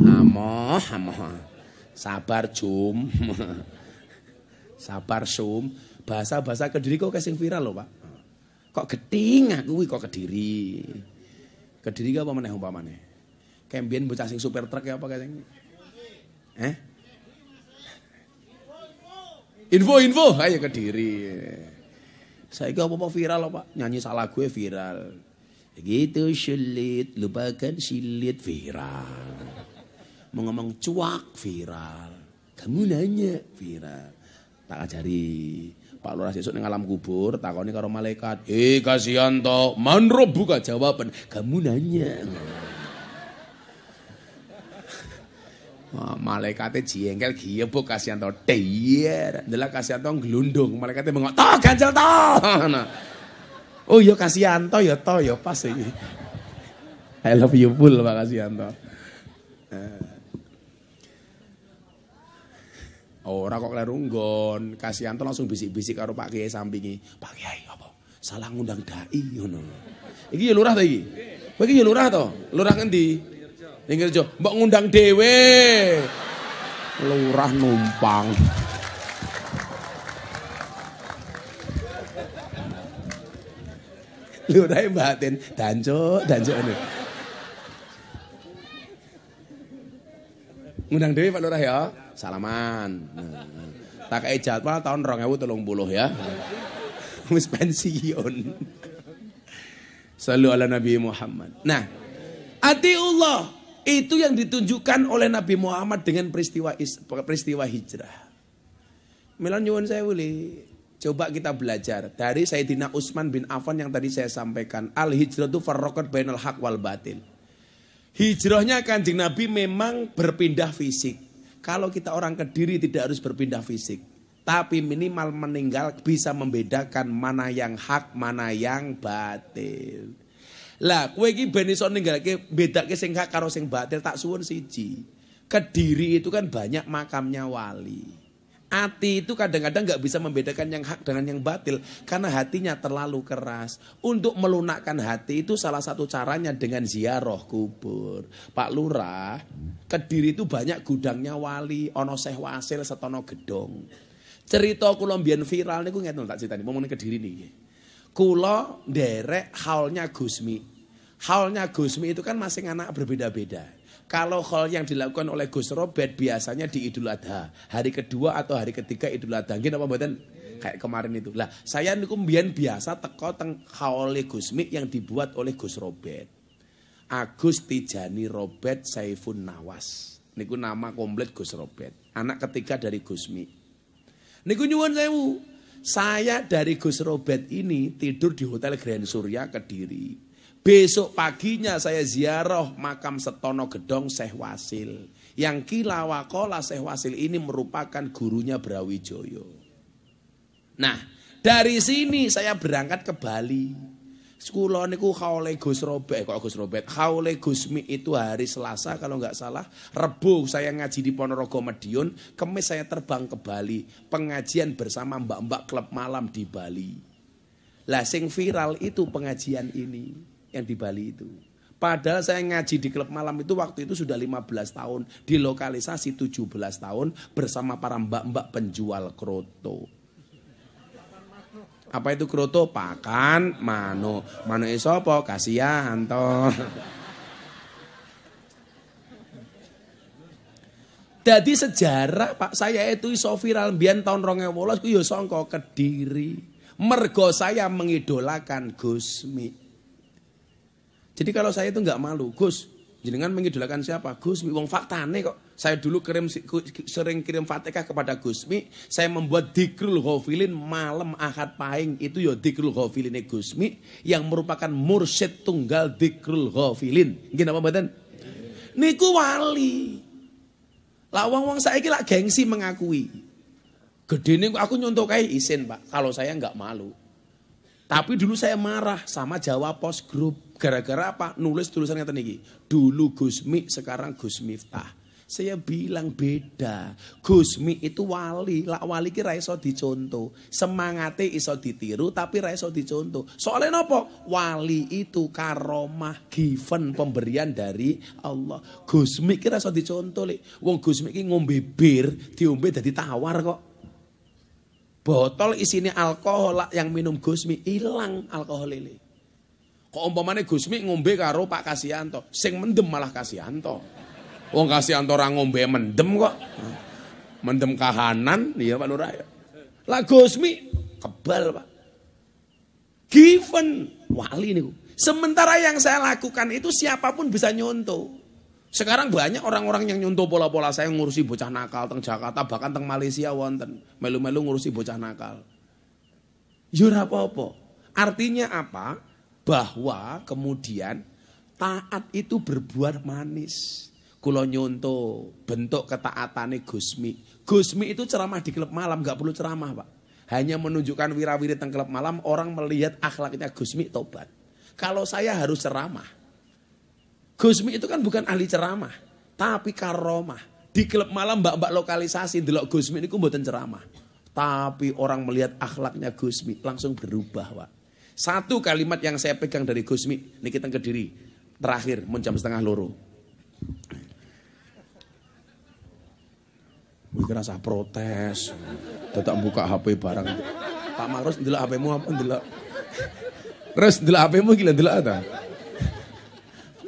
Amoh, amoh. Sabar Jum. <laughs> Sabar Sum. Bahasa-bahasa Kediri kok kasing viral loh, Pak. Kok geting aku kok Kediri. Kediri apa meneh umpamane? Kembien bocah sing super truk ya apa kasing? Eh? Info-info, ayo ah, ya Kediri. Saya apa-apa viral loh, Pak. Nyanyi salah gue viral. Gitu sulit, lupakan silit viral mau ngomong cuak viral. Kamu nanya viral. Tak ajari. Pak Lurah sesuk ning alam kubur takoni karo malaikat, "Eh, kasihan to, manro buka jawaban. Kamu nanya." Oh, <laughs> malaikatnya jengkel giebuk kasihan toh "Deyer." adalah kasihan toh gelundung malaikatnya bengok, "To, ganjel to." Nah. <laughs> Oh iya kasihan toh ya to ya pas iki. <laughs> I love you full Pak anto Uh. Eh. Oh, ora kok kleru nggon, tuh langsung bisik-bisik karo Pak Kiai sampingi. Pak Kiai apa? Salah ngundang dai ngono. Iki ya lurah ta iki? Kowe iki ya lurah to? Lurah ngendi? Lingirjo. Mbok ngundang dhewe. Lurah numpang. lurah ya Mbak Atin, dancuk, dancuk Ngundang dhewe Pak Lurah ya salaman. Tak kayak jadwal tahun rong ewu tolong buluh ya. Wis pensiun. Selalu ala Nabi Muhammad. Nah, hati Allah itu yang ditunjukkan oleh Nabi Muhammad dengan peristiwa peristiwa hijrah. Milan nyuwun saya boleh Coba kita belajar dari Sayyidina Utsman bin Affan yang tadi saya sampaikan. Al hijrah itu farrokat bainal hak wal batil. Hijrahnya kanjeng Nabi memang berpindah fisik. Kalau kita orang kediri tidak harus berpindah fisik. Tapi minimal meninggal bisa membedakan mana yang hak, mana yang batil. Lah, kue ki ben iso beda ke sing hak karo sing batil tak suwun siji. Kediri itu kan banyak makamnya wali. Hati itu kadang-kadang gak bisa membedakan yang hak dengan yang batil karena hatinya terlalu keras. Untuk melunakkan hati itu salah satu caranya dengan ziarah kubur. Pak Lurah, Kediri itu banyak gudangnya wali, ono seh wasil setono gedong. Cerita kulombian viral viral gue tahu tak critani, ngomongin Kediri nih kulo derek haulnya Gusmi. Haulnya Gusmi itu kan masing anak berbeda-beda. Kalau hal yang dilakukan oleh Gus Robert biasanya di Idul Adha. Hari kedua atau hari ketiga Idul Adha. Gini apa buatan Kayak kemarin itu. Lah, saya niku mbiyen biasa teko teng Gus Mik yang dibuat oleh Gus Robert. Agus Tijani Robert Saifun Nawas. Niku nama komplit Gus Robert. Anak ketiga dari Gusmi. Niku nyuwun sewu. Saya dari Gus Robert ini tidur di Hotel Grand Surya Kediri. Besok paginya saya ziarah makam Setono Gedong Syekh Wasil. Yang kilawakola Syekh Wasil ini merupakan gurunya Brawijoyo. Nah, dari sini saya berangkat ke Bali. Sekolah niku Haule Gus Robet, kok Gus Robet. Haule Gusmi itu hari Selasa kalau nggak salah. Rebu saya ngaji di Ponorogo Madiun, Kemis saya terbang ke Bali, pengajian bersama mbak-mbak klub malam di Bali. Lah sing viral itu pengajian ini yang di Bali itu. Padahal saya ngaji di klub malam itu waktu itu sudah 15 tahun. Di lokalisasi 17 tahun bersama para mbak-mbak penjual kroto. Apa itu kroto? Pakan mano. Mano isopo kasihan toh. Jadi sejarah Pak saya itu iso viral mbiyen tahun 2018 ku yo ya sangka Kediri. Mergo saya mengidolakan Gusmi. Jadi kalau saya itu nggak malu, Gus, jenengan mengidolakan siapa? Gusmi, wong nih kok. Saya dulu kirim, sering kirim fatihah kepada Gusmi. Saya membuat dikrul ghafilin malam ahad pahing. Itu ya dikrul ghafilin Gusmi. Yang merupakan mursyid tunggal dikrul ghafilin. Gini apa badan? Niku wali. Lah wong-wong saiki lak gengsi mengakui. Gede nih aku nyontoh kayak isin pak. Kalau saya nggak malu. Tapi dulu saya marah sama Jawa Pos Group. Gara-gara apa? Nulis tulisan kata niki. Dulu Gusmi, sekarang Gus Miftah. Saya bilang beda. Gusmi itu wali, lak wali ki ra dicontoh. semangati iso ditiru tapi ra dicontoh. Soalnya nopo? Wali itu karomah given pemberian dari Allah. Gusmi ki ra dicontoh lek. Wong Gusmi ki ngombe bir, diombe dadi tawar kok. Botol isinya alkohol yang minum Gusmi hilang alkohol ini. Kok umpamane Gusmi ngombe karo Pak Kasianto, sing mendem malah Kasianto. Wong Kasianto orang ngombe mendem kok. Mendem kahanan, iya Pak Lurah. Iya. Lah Gusmi kebal, Pak. Given wali niku. Sementara yang saya lakukan itu siapapun bisa nyontoh. Sekarang banyak orang-orang yang nyontoh pola-pola saya ngurusi bocah nakal teng Jakarta bahkan teng Malaysia wonten. Melu-melu ngurusi bocah nakal. Yo ya apa Artinya apa? bahwa kemudian taat itu berbuah manis. Kulo nyonto bentuk ketaatannya Gusmi. Gusmi itu ceramah di klub malam, nggak perlu ceramah pak. Hanya menunjukkan wirawiri tentang klub malam, orang melihat akhlaknya Gusmi tobat. Kalau saya harus ceramah. Gusmi itu kan bukan ahli ceramah, tapi karomah. Di klub malam mbak-mbak lokalisasi, delok Gusmi ini kumbutan ceramah. Tapi orang melihat akhlaknya Gusmi langsung berubah pak satu kalimat yang saya pegang dari Gusmi, ini kita kediri, terakhir, menjam setengah loro. Mungkin rasa protes, tetap buka HP barang. Pak Marus, ndelok HPmu apa ndelok? Terus ndelok HPmu gila ndelok ta?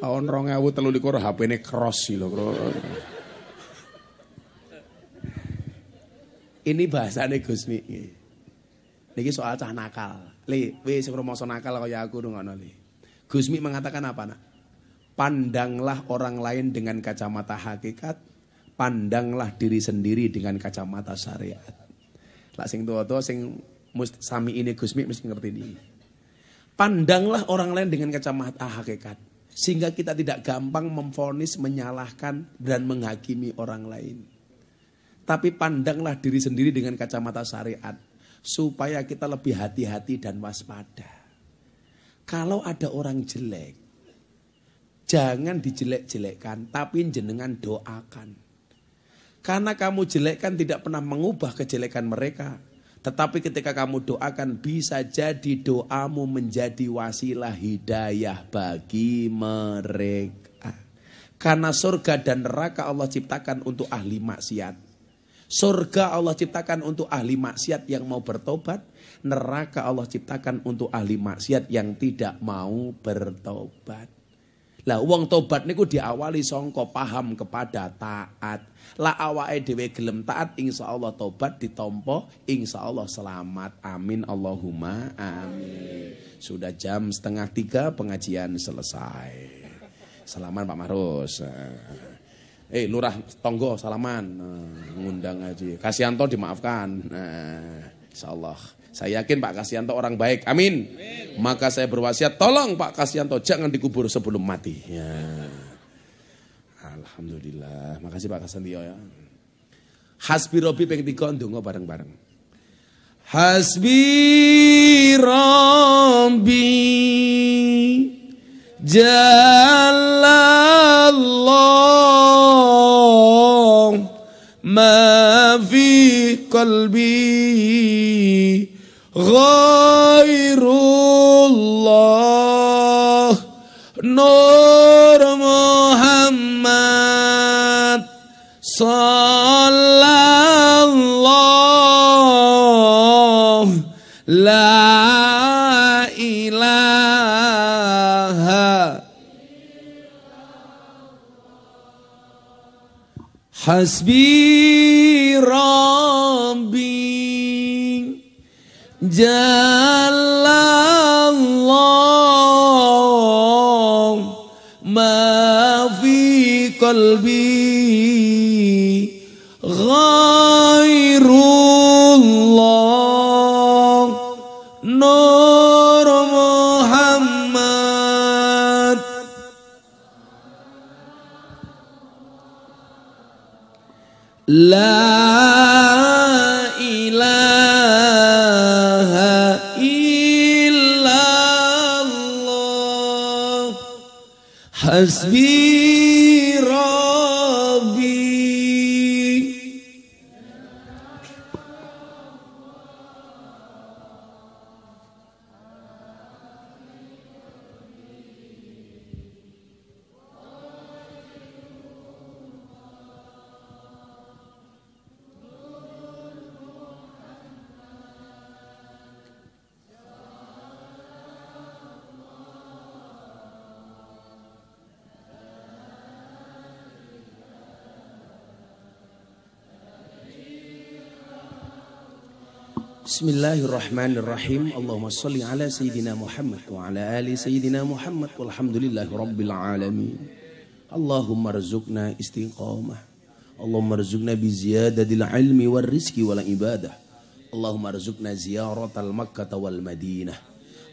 Tahun likur hp ini cross sih bro. Ini bahasanya Gusmi. ini soal cah nakal. Li, we sing rumoso nakal kaya aku ngono li. Gusmi mengatakan apa nak? Pandanglah orang lain dengan kacamata hakikat, pandanglah diri sendiri dengan kacamata syariat. Lah sing tua-tua sing must, sami ini Gusmi mesti ngerti ini. Pandanglah orang lain dengan kacamata hakikat. Sehingga kita tidak gampang memfonis, menyalahkan, dan menghakimi orang lain. Tapi pandanglah diri sendiri dengan kacamata syariat supaya kita lebih hati-hati dan waspada. Kalau ada orang jelek, jangan dijelek-jelekkan, tapi jenengan doakan. Karena kamu jelekkan tidak pernah mengubah kejelekan mereka. Tetapi ketika kamu doakan bisa jadi doamu menjadi wasilah hidayah bagi mereka. Karena surga dan neraka Allah ciptakan untuk ahli maksiat. Surga Allah ciptakan untuk ahli maksiat yang mau bertobat. Neraka Allah ciptakan untuk ahli maksiat yang tidak mau bertobat. Lah uang tobat niku diawali songko paham kepada taat. Lah awal dhewe gelem taat insya Allah tobat ditompo insya Allah selamat. Amin Allahumma amin. Sudah jam setengah tiga pengajian selesai. Selamat Pak Marus eh lurah tonggo salaman nah, ngundang aja Kasianto dimaafkan nah insyaallah saya yakin Pak Kasianto orang baik amin, amin. maka saya berwasiat tolong Pak Kasianto jangan dikubur sebelum mati ya Alhamdulillah makasih Pak Kasianto ya Hasbi Robi pengen ngobrol bareng-bareng Hasbi robi Jalallah ما في قلبي غير الله نور محمد صلى الله لا إله حسبي Rabbi Allah Ma fi qalbi Hasbi Bismillahirrahmanirrahim. Allahumma salli ala Allahumma rzuqna istiqamah. Allahumma rzuqna bi ilmi war rizqi wal ibadah. Allahumma rzuqna ziyaratal Makkah wal Madinah.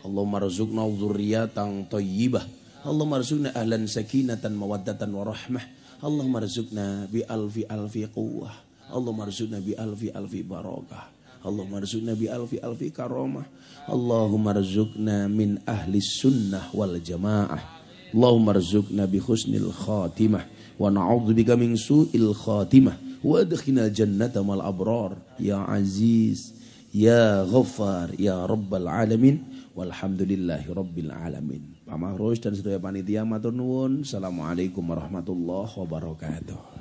Allahumma rzuqna dzurriyatan thayyibah. Allahumma rzuqna ahlan sakinatan mawaddatan wa rahmah. Allahumma rzuqna bi alfi alfi quwwah. Allahumma rzuqna bi alfi alfi baroga. Allahumma rizukna bi alfi alfi karomah. Allahumma rizukna min ahli sunnah wal jamaah. Allahumma rizukna bi husnil khatimah. Wa na'udhu bika min su'il khatimah. Wa adkhina jannata mal abrar. Ya Aziz. Ya Ghaffar. Ya Rabbal Alamin. Walhamdulillahi Rabbil Alamin. Pak Mahrus dan seluruh panitia matur nuwun. Assalamualaikum warahmatullahi wabarakatuh.